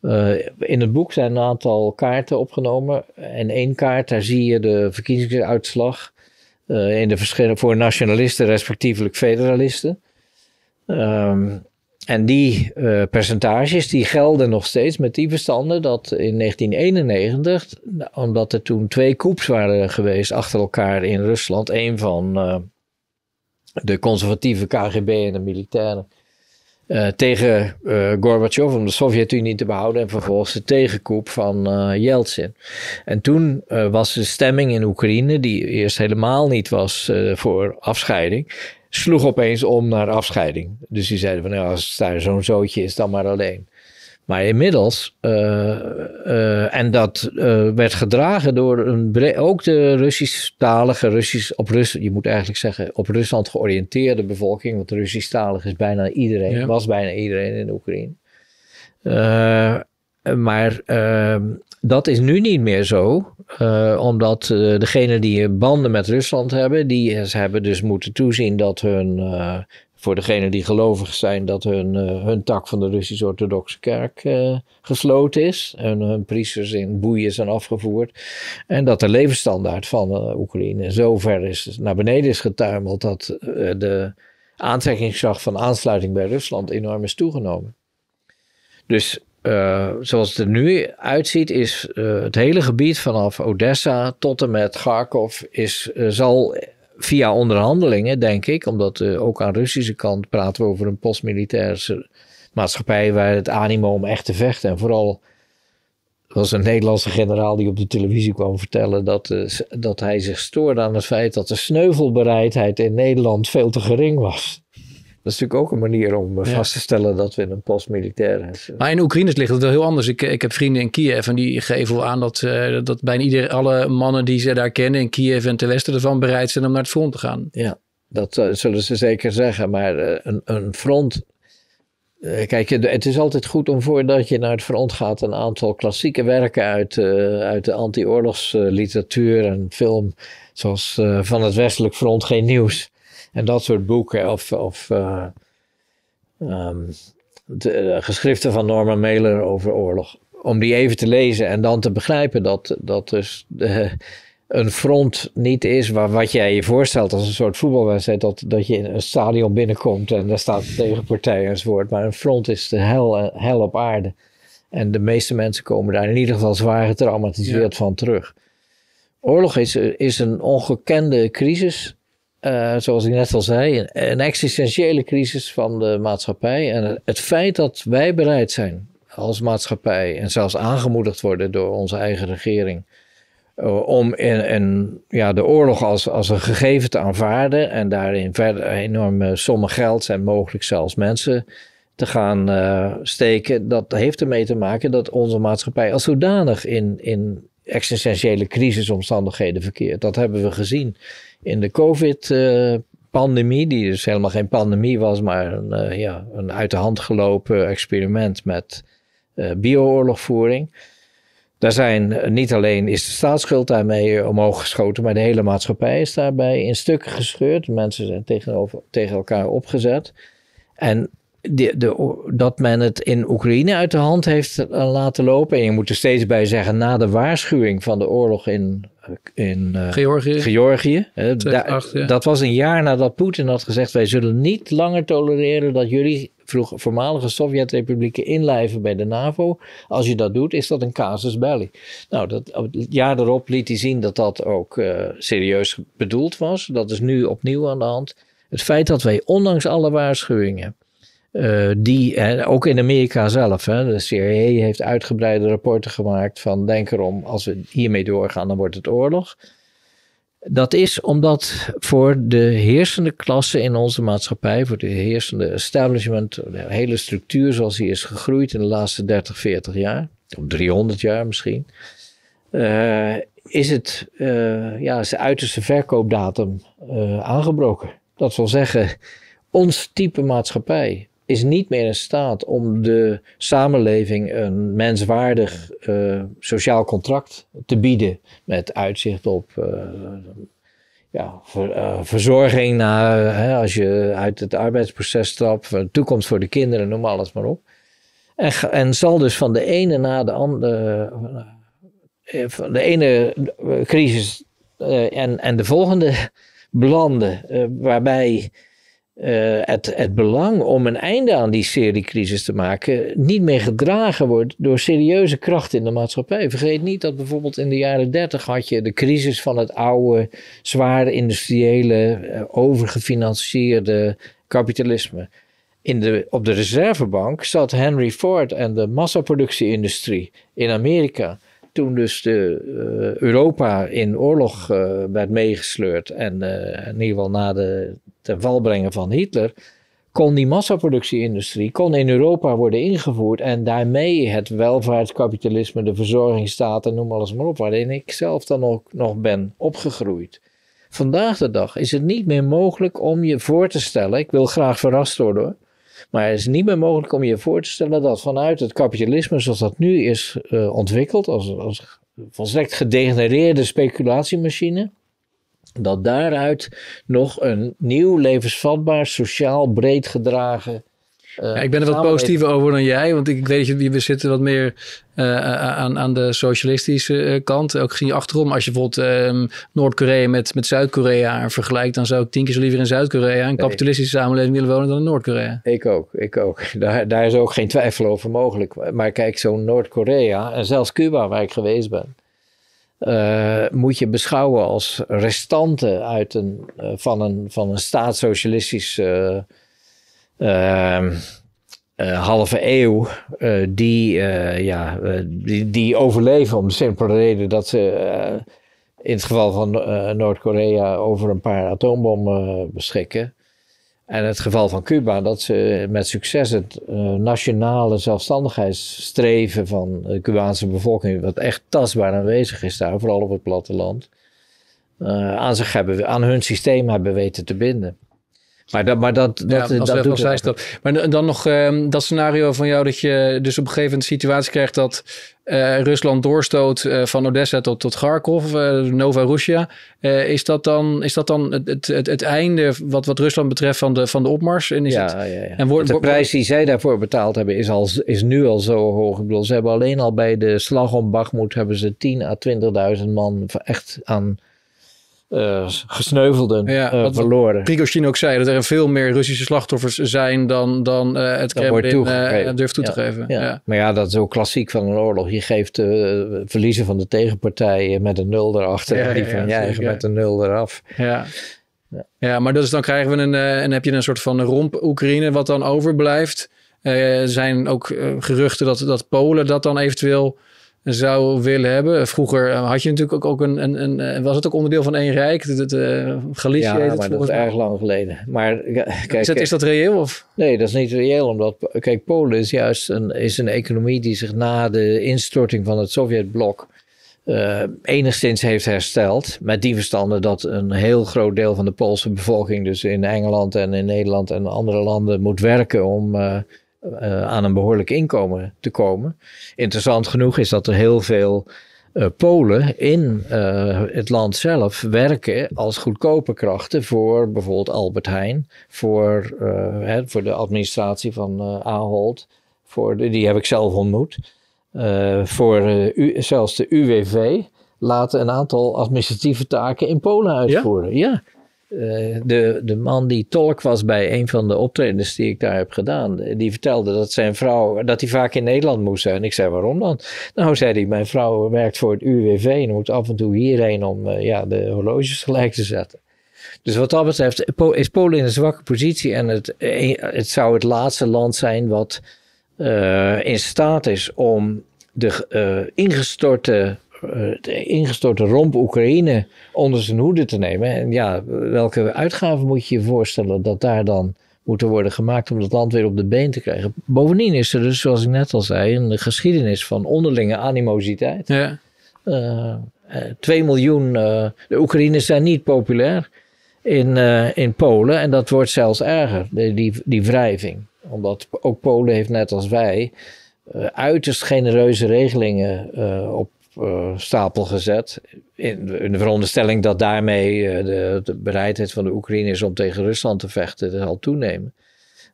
Eh, in het boek zijn een aantal kaarten opgenomen. En één kaart, daar zie je de verkiezingsuitslag. in de verschillen voor nationalisten, respectievelijk federalisten. Ehm, en die eh, percentages die gelden nog steeds met die verstanden, dat in 1991, nou, omdat er toen twee coups waren geweest achter elkaar in Rusland, één van eh, de conservatieve KGB en de militairen eh, tegen uh, Gorbachev om de Sovjet-Unie te behouden en vervolgens de tegenkoep van uh, Yeltsin. En toen was de stemming in Oekraïne, die eerst helemaal niet was voor afscheiding, sloeg opeens om naar afscheiding. Dus die zeiden van nou, als het daar zo'n zootje is, dan maar alleen. Maar inmiddels, eh, eh, en dat eh, werd gedragen door een ook de Russisch-talige, Russisch, op Rus, je moet eigenlijk zeggen, op Rusland georiënteerde bevolking, want Russisch-talig is bijna iedereen, was bijna iedereen in Oekraïne. maar ehm, dat is nu niet meer zo, omdat degenen die banden met Rusland hebben, die hebben dus moeten toezien dat hun voor degenen die gelovig zijn, dat hun, eh, hun tak van de Russisch-Orthodoxe Kerk eh, gesloten is. En hun priesters in boeien zijn afgevoerd. En dat de levensstandaard van eh, Oekraïne zo ver is, naar beneden is getuimeld dat de aantrekkingskracht van aansluiting bij Rusland enorm is toegenomen. Dus zoals het er nu uitziet, is het hele gebied vanaf Odessa tot en met Kharkov is, zal via onderhandelingen, denk ik, omdat eh, ook aan de Russische kant praten we over een postmilitaire maatschappij waar het animo om echt te vechten en vooral was een Nederlandse generaal die op de televisie kwam vertellen dat, eh, dat hij zich stoorde aan het feit dat de sneuvelbereidheid in Nederland veel te gering was. Dat is natuurlijk ook een manier om eh, vast te stellen dat we in een postmilitair zijn. Maar in Oekraïne ligt het wel heel anders. Ik, ik heb vrienden in Kiev en die geven wel aan dat, uh, dat bijna ieder, alle mannen die ze daar kennen in Kiev en ten westen ervan bereid zijn om naar het front te gaan. Ja, dat eh, zullen ze zeker zeggen. Maar een, een front Kijk, het is altijd goed om voordat je naar het front gaat een aantal klassieke werken uit, uit de anti-oorlogsliteratuur en film, zoals Van het Westelijk Front Geen Nieuws, en dat soort boeken of, of eh, ehm, eh, geschriften van Norman Mailer over oorlog. Om die even te lezen en dan te begrijpen dat, dat dus de, eh, een front niet is waar, wat jij je voorstelt als een soort voetbalwedstrijd. Dat, dat je in een stadion binnenkomt en daar staat een tegenpartij enzovoort. Maar een front is de hel, hel op aarde. En de meeste mensen komen daar in ieder geval zwaar getraumatiseerd van terug. Oorlog is, is een ongekende crisis eh, zoals ik net al zei, een, existentiële crisis van de maatschappij. En het feit dat wij bereid zijn als maatschappij, en zelfs aangemoedigd worden door onze eigen regering, eh, om in, ja, de oorlog als, als een gegeven te aanvaarden en daarin verder enorme sommen geld en mogelijk zelfs mensen te gaan eh, steken, dat heeft ermee te maken dat onze maatschappij als zodanig in, in existentiële crisisomstandigheden verkeert. Dat hebben we gezien in de COVID-pandemie, eh, die dus helemaal geen pandemie was, maar een, eh, ja, een uit de hand gelopen experiment met eh, bio-oorlogvoering. Daar zijn niet alleen is de staatsschuld daarmee omhoog geschoten, maar de hele maatschappij is daarbij in stukken gescheurd. Mensen zijn tegenover, tegen elkaar opgezet. En de, de, dat men het in Oekraïne uit de hand heeft eh, laten lopen. En je moet er steeds bij zeggen, na de waarschuwing van de oorlog in, eh, in eh, Georgië. Dat was een jaar nadat Poetin had gezegd: wij zullen niet langer tolereren dat jullie vroeg, voormalige Sovjet-republieken inlijven bij de NAVO. Als je dat doet, is dat een casus belli. Nou, dat, het jaar erop liet hij zien dat dat ook serieus bedoeld was. Dat is nu opnieuw aan de hand. Het feit dat wij ondanks alle waarschuwingen eh, die, hè, ook in Amerika zelf, hè, de CIA heeft uitgebreide rapporten gemaakt van denk erom, als we hiermee doorgaan, dan wordt het oorlog. Dat is omdat voor de heersende klasse in onze maatschappij, voor de heersende establishment, de hele structuur zoals die is gegroeid in de laatste 30, 40 jaar, of 300 jaar misschien, eh, is, het, uh, ja, is de uiterste verkoopdatum aangebroken. Dat wil zeggen, ons type maatschappij, is niet meer in staat om de samenleving een menswaardig eh, sociaal contract te bieden. Met uitzicht op eh, ja, eh, verzorging na, hè, als je uit het arbeidsproces stapt, toekomst voor de kinderen, noem alles maar op. En, en zal dus van de ene na de andere, van de ene crisis en, en de volgende belanden, waarbij eh, het, het belang om een einde aan die seriecrisis te maken niet meer gedragen wordt door serieuze krachten in de maatschappij. Vergeet niet dat bijvoorbeeld in de jaren 30 had je de crisis van het oude, zware industriële, eh, overgefinancierde kapitalisme. In de, op de reservebank zat Henry Ford en de massaproductieindustrie in Amerika. Toen dus de, eh, Europa in oorlog werd meegesleurd. En in ieder geval na de ten val brengen van Hitler, kon die massaproductieindustrie kon in Europa worden ingevoerd en daarmee het welvaartskapitalisme, de verzorgingsstaat en noem alles maar op, waarin ik zelf dan ook nog ben opgegroeid. Vandaag de dag is het niet meer mogelijk om je voor te stellen, ik wil graag verrast worden, maar het is niet meer mogelijk om je voor te stellen dat vanuit het kapitalisme zoals dat nu is eh, ontwikkeld, als, als volstrekt gedegenereerde speculatiemachine, dat daaruit nog een nieuw, levensvatbaar, sociaal breed gedragen. Eh, ja, ik ben er wat positiever over dan jij, want ik weet dat we zitten wat meer eh, eh, aan, aan de socialistische kant. Ook ging je achterom. Als je bijvoorbeeld ehm, Noord-Korea met, met Zuid-Korea vergelijkt, dan zou ik tien keer zo liever in Zuid-Korea een kapitalistische samenleving willen wonen dan in Noord-Korea. Ik ook, ik ook. Daar, daar is ook geen twijfel over mogelijk. Maar kijk, zo'n Noord-Korea en zelfs Cuba, waar ik geweest ben uh, moet je beschouwen als restanten uit een, uh, van, een, van een staatssocialistisch uh, halve eeuw, die, ja, die, die overleven om de simpele reden dat ze in het geval van Noord-Korea over een paar atoombommen beschikken. En het geval van Cuba, dat ze met succes het eh, nationale zelfstandigheidsstreven van de Cubaanse bevolking, wat echt tastbaar aanwezig is daar, vooral op het platteland, eh, aan, zich hebben, aan hun systeem hebben weten te binden. Maar dat, maar dat, dat, dat, dat doet Maar dan nog ehm, dat scenario van jou dat je dus op een gegeven moment situatie krijgt dat eh, Rusland doorstoot eh, van Odessa tot, tot Kharkov, uh, eh, Novorussia. is, dat dan, is dat dan het, het, het, het, einde wat, wat Rusland betreft van de, van de opmars? En is ja, het, ja, ja. En wordt, de prijs die zij daarvoor betaald hebben is, al, is nu al zo hoog. Ik bedoel, ze hebben alleen al bij de slag om Bakhmut hebben ze 10 à 20.000 man echt aan eh, gesneuvelden eh, verloren. Prigozhin ook zei dat er veel meer Russische slachtoffers zijn dan, dan eh, het Kremlin durft toe te geven. Ja. ja. Maar ja, dat is ook klassiek van een oorlog. Je geeft verliezen van de tegenpartij met een nul erachter en die van jij met een nul eraf. Ja. Ja. maar dus dan krijgen we een, en heb je een soort van romp Oekraïne wat dan overblijft. Er zijn ook geruchten dat, dat Polen dat dan eventueel zou willen hebben. Vroeger eh, had je natuurlijk ook, ook een, een, eh, Was het ook onderdeel van één rijk? Het, eh, Galicië ja, heet het maar dat is erg lang geleden. Maar kijk, is, dat, is dat reëel? Of? Nee, dat is niet reëel. Omdat, kijk, Polen is juist een, is een economie die zich na de instorting van het Sovjetblok... enigszins heeft hersteld. Met die verstande dat een heel groot deel van de Poolse bevolking... dus in Engeland en in Nederland en andere landen moet werken om... Eh, aan een behoorlijk inkomen te komen. Interessant genoeg is dat er heel veel eh, Polen in eh, het land zelf werken als goedkope krachten voor bijvoorbeeld Albert Heijn, voor, hè, voor de administratie van Ahold, voor de, die heb ik zelf ontmoet, voor zelfs de UWV laten een aantal administratieve taken in Polen uitvoeren. ja. Eh, de, de man die tolk was bij een van de optredens die ik daar heb gedaan, eh, die vertelde dat zijn vrouw, dat hij vaak in Nederland moest zijn. Ik zei, waarom dan? Nou, zei hij, mijn vrouw werkt voor het UWV en moet af en toe hierheen om eh, ja, de horloges gelijk te zetten. Dus wat dat betreft is Polen in een zwakke positie en het, het zou het laatste land zijn wat in staat is om de ingestorte eh, de ingestorte romp Oekraïne onder zijn hoede te nemen. En ja, welke uitgaven moet je je voorstellen dat daar dan moeten worden gemaakt om dat land weer op de been te krijgen. Bovendien is er dus, zoals ik net al zei, een geschiedenis van onderlinge animositeit. Ja. 2 eh, eh, miljoen, uh, de Oekraïners zijn niet populair in, in Polen en dat wordt zelfs erger, die, die, die wrijving. Omdat ook Polen heeft net als wij uiterst genereuze regelingen op eh, stapel gezet. In, de veronderstelling dat daarmee eh, de, bereidheid van de Oekraïners om tegen Rusland te vechten zal toenemen.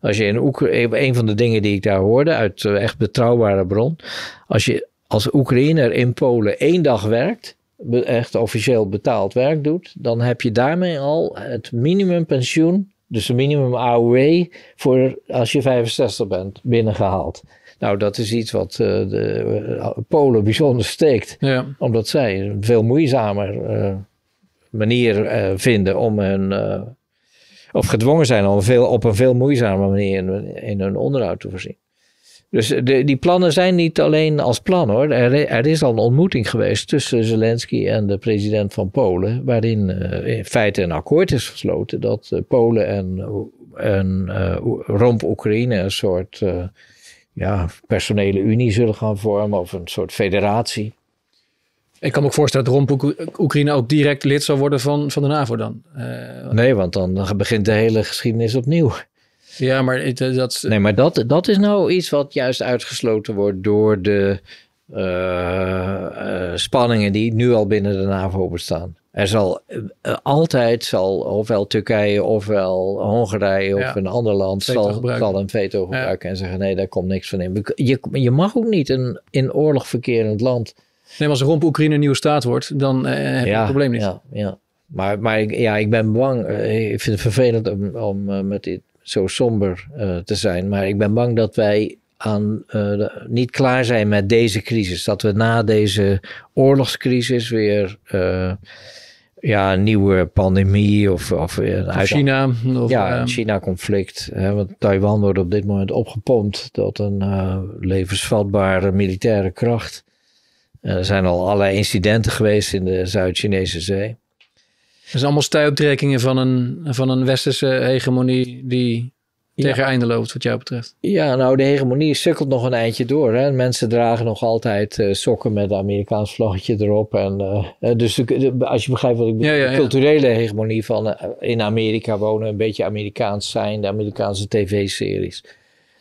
Als je in Oekraïne, eh, een van de dingen die ik daar hoorde uit echt betrouwbare bron. Als je als Oekraïner in Polen één dag werkt, echt officieel betaald werk doet, dan heb je daarmee al het minimumpensioen, dus de minimum AOW, voor als je 65 bent, binnengehaald. Nou, dat is iets wat eh, de eh, Polen bijzonder steekt. Omdat zij een veel moeizamer eh, manier vinden om hun. of gedwongen zijn om veel, op een veel moeizame manier in, hun onderhoud te voorzien. Dus de, die plannen zijn niet alleen als plan hoor. Er, is al een ontmoeting geweest tussen Zelensky en de president van Polen. Waarin in feite een akkoord is gesloten dat Polen en, en Romp-Oekraïne een soort ja, personele unie zullen gaan vormen of een soort federatie. Ik kan me ook voorstellen dat rond Oekraïne ook direct lid zou worden van, van de NAVO dan. Eh, nee, want dan, dan begint de hele geschiedenis opnieuw. Ja, maar eh, dat... Nee, maar dat, dat is nou iets wat juist uitgesloten wordt door de eh, spanningen die nu al binnen de NAVO bestaan. Er zal eh, altijd, zal ofwel Turkije ofwel Hongarije of een ander land, zal, een veto gebruiken en zeggen nee, daar komt niks van in. Je, je mag ook niet een in oorlog verkerend land. Nee, als rond Oekraïne een nieuwe staat wordt, dan eh, heb je het probleem niet. Ja, ja. Maar, maar ja, ik ben bang. Eh, ik vind het vervelend om, om met dit zo somber te zijn. Maar ik ben bang dat wij aan, niet klaar zijn met deze crisis. Dat we na deze oorlogscrisis weer ja, een nieuwe pandemie of, of eh, China. Of, ja, een eh, China-conflict. Want Taiwan wordt op dit moment opgepompt tot een eh, levensvatbare militaire kracht. er zijn al allerlei incidenten geweest in de Zuid-Chinese zee. Dat zijn allemaal stuiptrekkingen van een, van een westerse hegemonie die tegen ja. einde loopt, wat jou betreft. Ja, nou, de hegemonie sukkelt nog een eindje door. Hè. Mensen dragen nog altijd eh, sokken met een Amerikaans vlaggetje erop. En, eh, eh, dus als je begrijpt wat ik bedoel, de culturele hegemonie van in Amerika wonen, een beetje Amerikaans zijn, de Amerikaanse tv-series.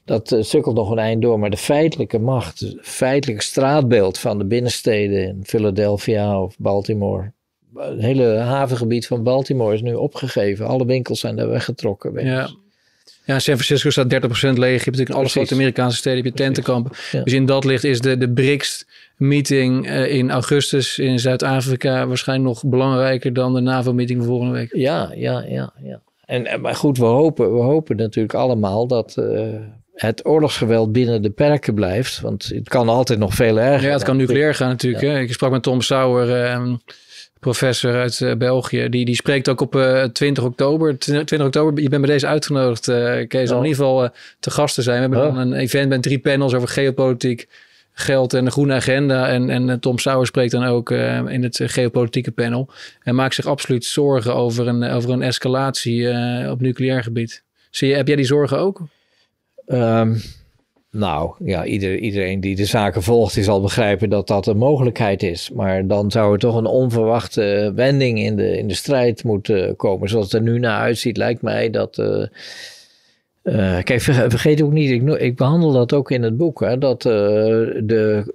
Dat sukkelt nog een eind door. Maar de feitelijke macht, het feitelijke straatbeeld van de binnensteden in Philadelphia of Baltimore, het hele havengebied van Baltimore is nu opgegeven. Alle winkels zijn daar weggetrokken. Ja. Ja, San Francisco staat 30% leeg. Je hebt natuurlijk in alle grote Amerikaanse steden je hebt tentenkampen. Dus in dat licht is de, de BRICS-meeting eh, in augustus in Zuid-Afrika waarschijnlijk nog belangrijker dan de NAVO-meeting van volgende week. Ja, ja, ja. ja. En, eh, maar goed, we hopen, we hopen natuurlijk allemaal dat eh, het oorlogsgeweld binnen de perken blijft. Want het kan altijd nog veel erger. Ja, het kan nucleair gaan natuurlijk. Hè? Ik sprak met Tom Sauer. Ehm, professor uit eh, België. Die, die spreekt ook op uh, eh, 20 oktober. 20 oktober, je bent bij deze uitgenodigd, uh, Kees, om in ieder geval te gast te zijn. We hebben dan een event met drie panels over geopolitiek, geld en de groene agenda. En, en Tom Sauer spreekt dan ook in het geopolitieke panel. En maakt zich absoluut zorgen over een, over een escalatie op nucleair gebied. Zie je, heb jij die zorgen ook? Ehm, nou ja, ieder, iedereen die de zaken volgt, die zal begrijpen dat dat een mogelijkheid is. Maar dan zou er toch een onverwachte wending in de, in de strijd moeten komen. Zoals het er nu naar uitziet, lijkt mij dat. Eh, eh, kijk, vergeet ook niet, ik, ik, behandel dat ook in het boek, hè, dat eh, de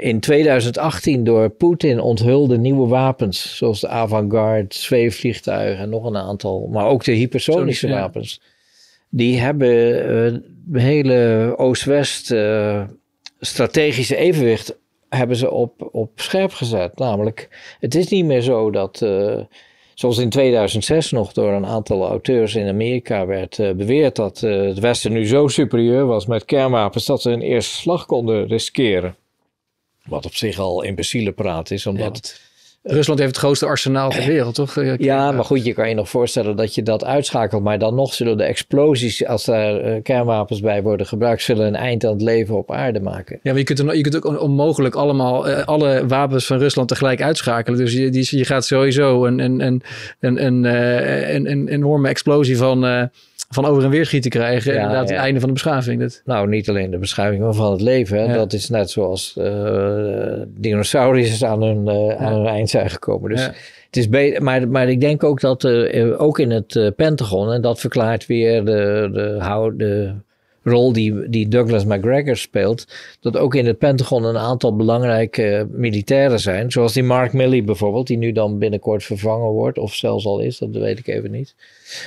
in 2018 door Poetin onthulde nieuwe wapens, zoals de Avangard, zweefvliegtuigen en nog een aantal, maar ook de hypersonische wapens die hebben eh, een hele Oost-West eh, strategische evenwicht hebben ze op, op scherp gezet. Namelijk, het is niet meer zo dat, eh, zoals in 2006 nog door een aantal auteurs in Amerika werd beweerd, dat het Westen nu zo superieur was met kernwapens dat ze een eerste slag konden riskeren. Wat op zich al imbeciele praat is, omdat Rusland heeft het grootste arsenaal ter wereld, toch? Ja, maar goed, je kan je nog voorstellen dat je dat uitschakelt. Maar dan nog zullen de explosies, als daar eh, kernwapens bij worden gebruikt, zullen een eind aan het leven op aarde maken. Ja, maar je kunt, er, je kunt ook onmogelijk allemaal eh, alle wapens van Rusland tegelijk uitschakelen. Dus je, die, je gaat sowieso een, een, een, een, een, eh, een, een enorme explosie van van over en weer schieten krijgen. Ja, inderdaad, het einde van de beschaving. Dat... Nou, niet alleen de beschaving, maar van het leven. Dat is net zoals uh, dinosauriërs aan hun, aan hun eind gekomen. Dus het is beter, maar, maar ik denk ook dat uh, ook in het eh, Pentagon, en dat verklaart weer de, de, de rol die, die Douglas McGregor speelt, dat ook in het Pentagon een aantal belangrijke militairen zijn. Zoals die Mark Milley bijvoorbeeld, die nu dan binnenkort vervangen wordt, of zelfs al is, dat weet ik even niet.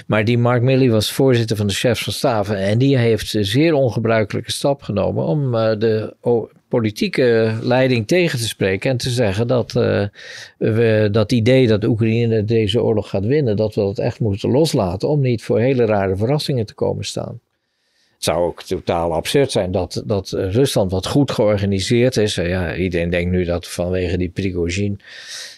Maar die Mark Milley was voorzitter van de chefs van staven en die heeft een zeer ongebruikelijke stap genomen om eh, de politieke leiding tegen te spreken en te zeggen dat eh, we dat idee dat de Oekraïne deze oorlog gaat winnen, dat we dat echt moeten loslaten om niet voor hele rare verrassingen te komen staan. Het zou ook totaal absurd zijn dat, dat Rusland, wat goed georganiseerd is. Ja, iedereen denkt nu dat vanwege die Prigozhin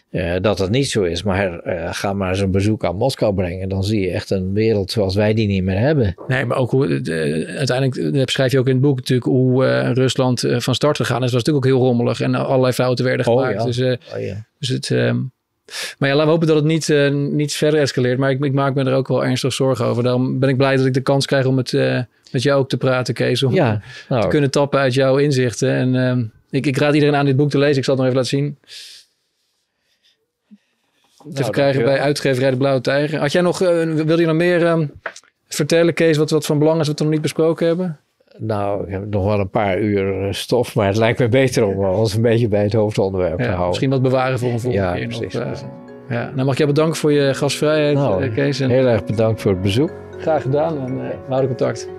eh, dat dat niet zo is. Maar eh, ga maar eens een bezoek aan Moskou brengen. Dan zie je echt een wereld zoals wij die niet meer hebben. Nee, maar ook hoe, eh, uiteindelijk dat schrijf je ook in het boek natuurlijk hoe Rusland van start gegaan is. Dat was natuurlijk ook heel rommelig en allerlei fouten werden oh, gemaakt. Dus, oh, ja. Dus, dus het... Ehm, maar ja, laten we hopen dat het niet, uh, verder escaleert. Maar ik, ik, maak me er ook wel ernstig zorgen over. Dan ben ik blij dat ik de kans krijg om het, met jou ook te praten, Kees. Om te nou. kunnen tappen uit jouw inzichten. En ehm, ik, ik, raad iedereen aan dit boek te lezen. Ik zal het nog even laten zien te nou, verkrijgen bij uitgeverij De Blauwe Tijger. Had jij nog, eh, wil je nog meer ehm, vertellen, Kees, wat, wat van belang is wat we nog niet besproken hebben? Nou, ik heb nog wel een paar uur eh, stof, maar het lijkt me beter om eh, ons een beetje bij het hoofdonderwerp te houden. Misschien wat bewaren voor een volgende keer. Precies, nog. precies. Ja, nou mag ik jou bedanken voor je gastvrijheid, nou, Kees. En... Heel erg bedankt voor het bezoek. Graag gedaan en uh, houden contact.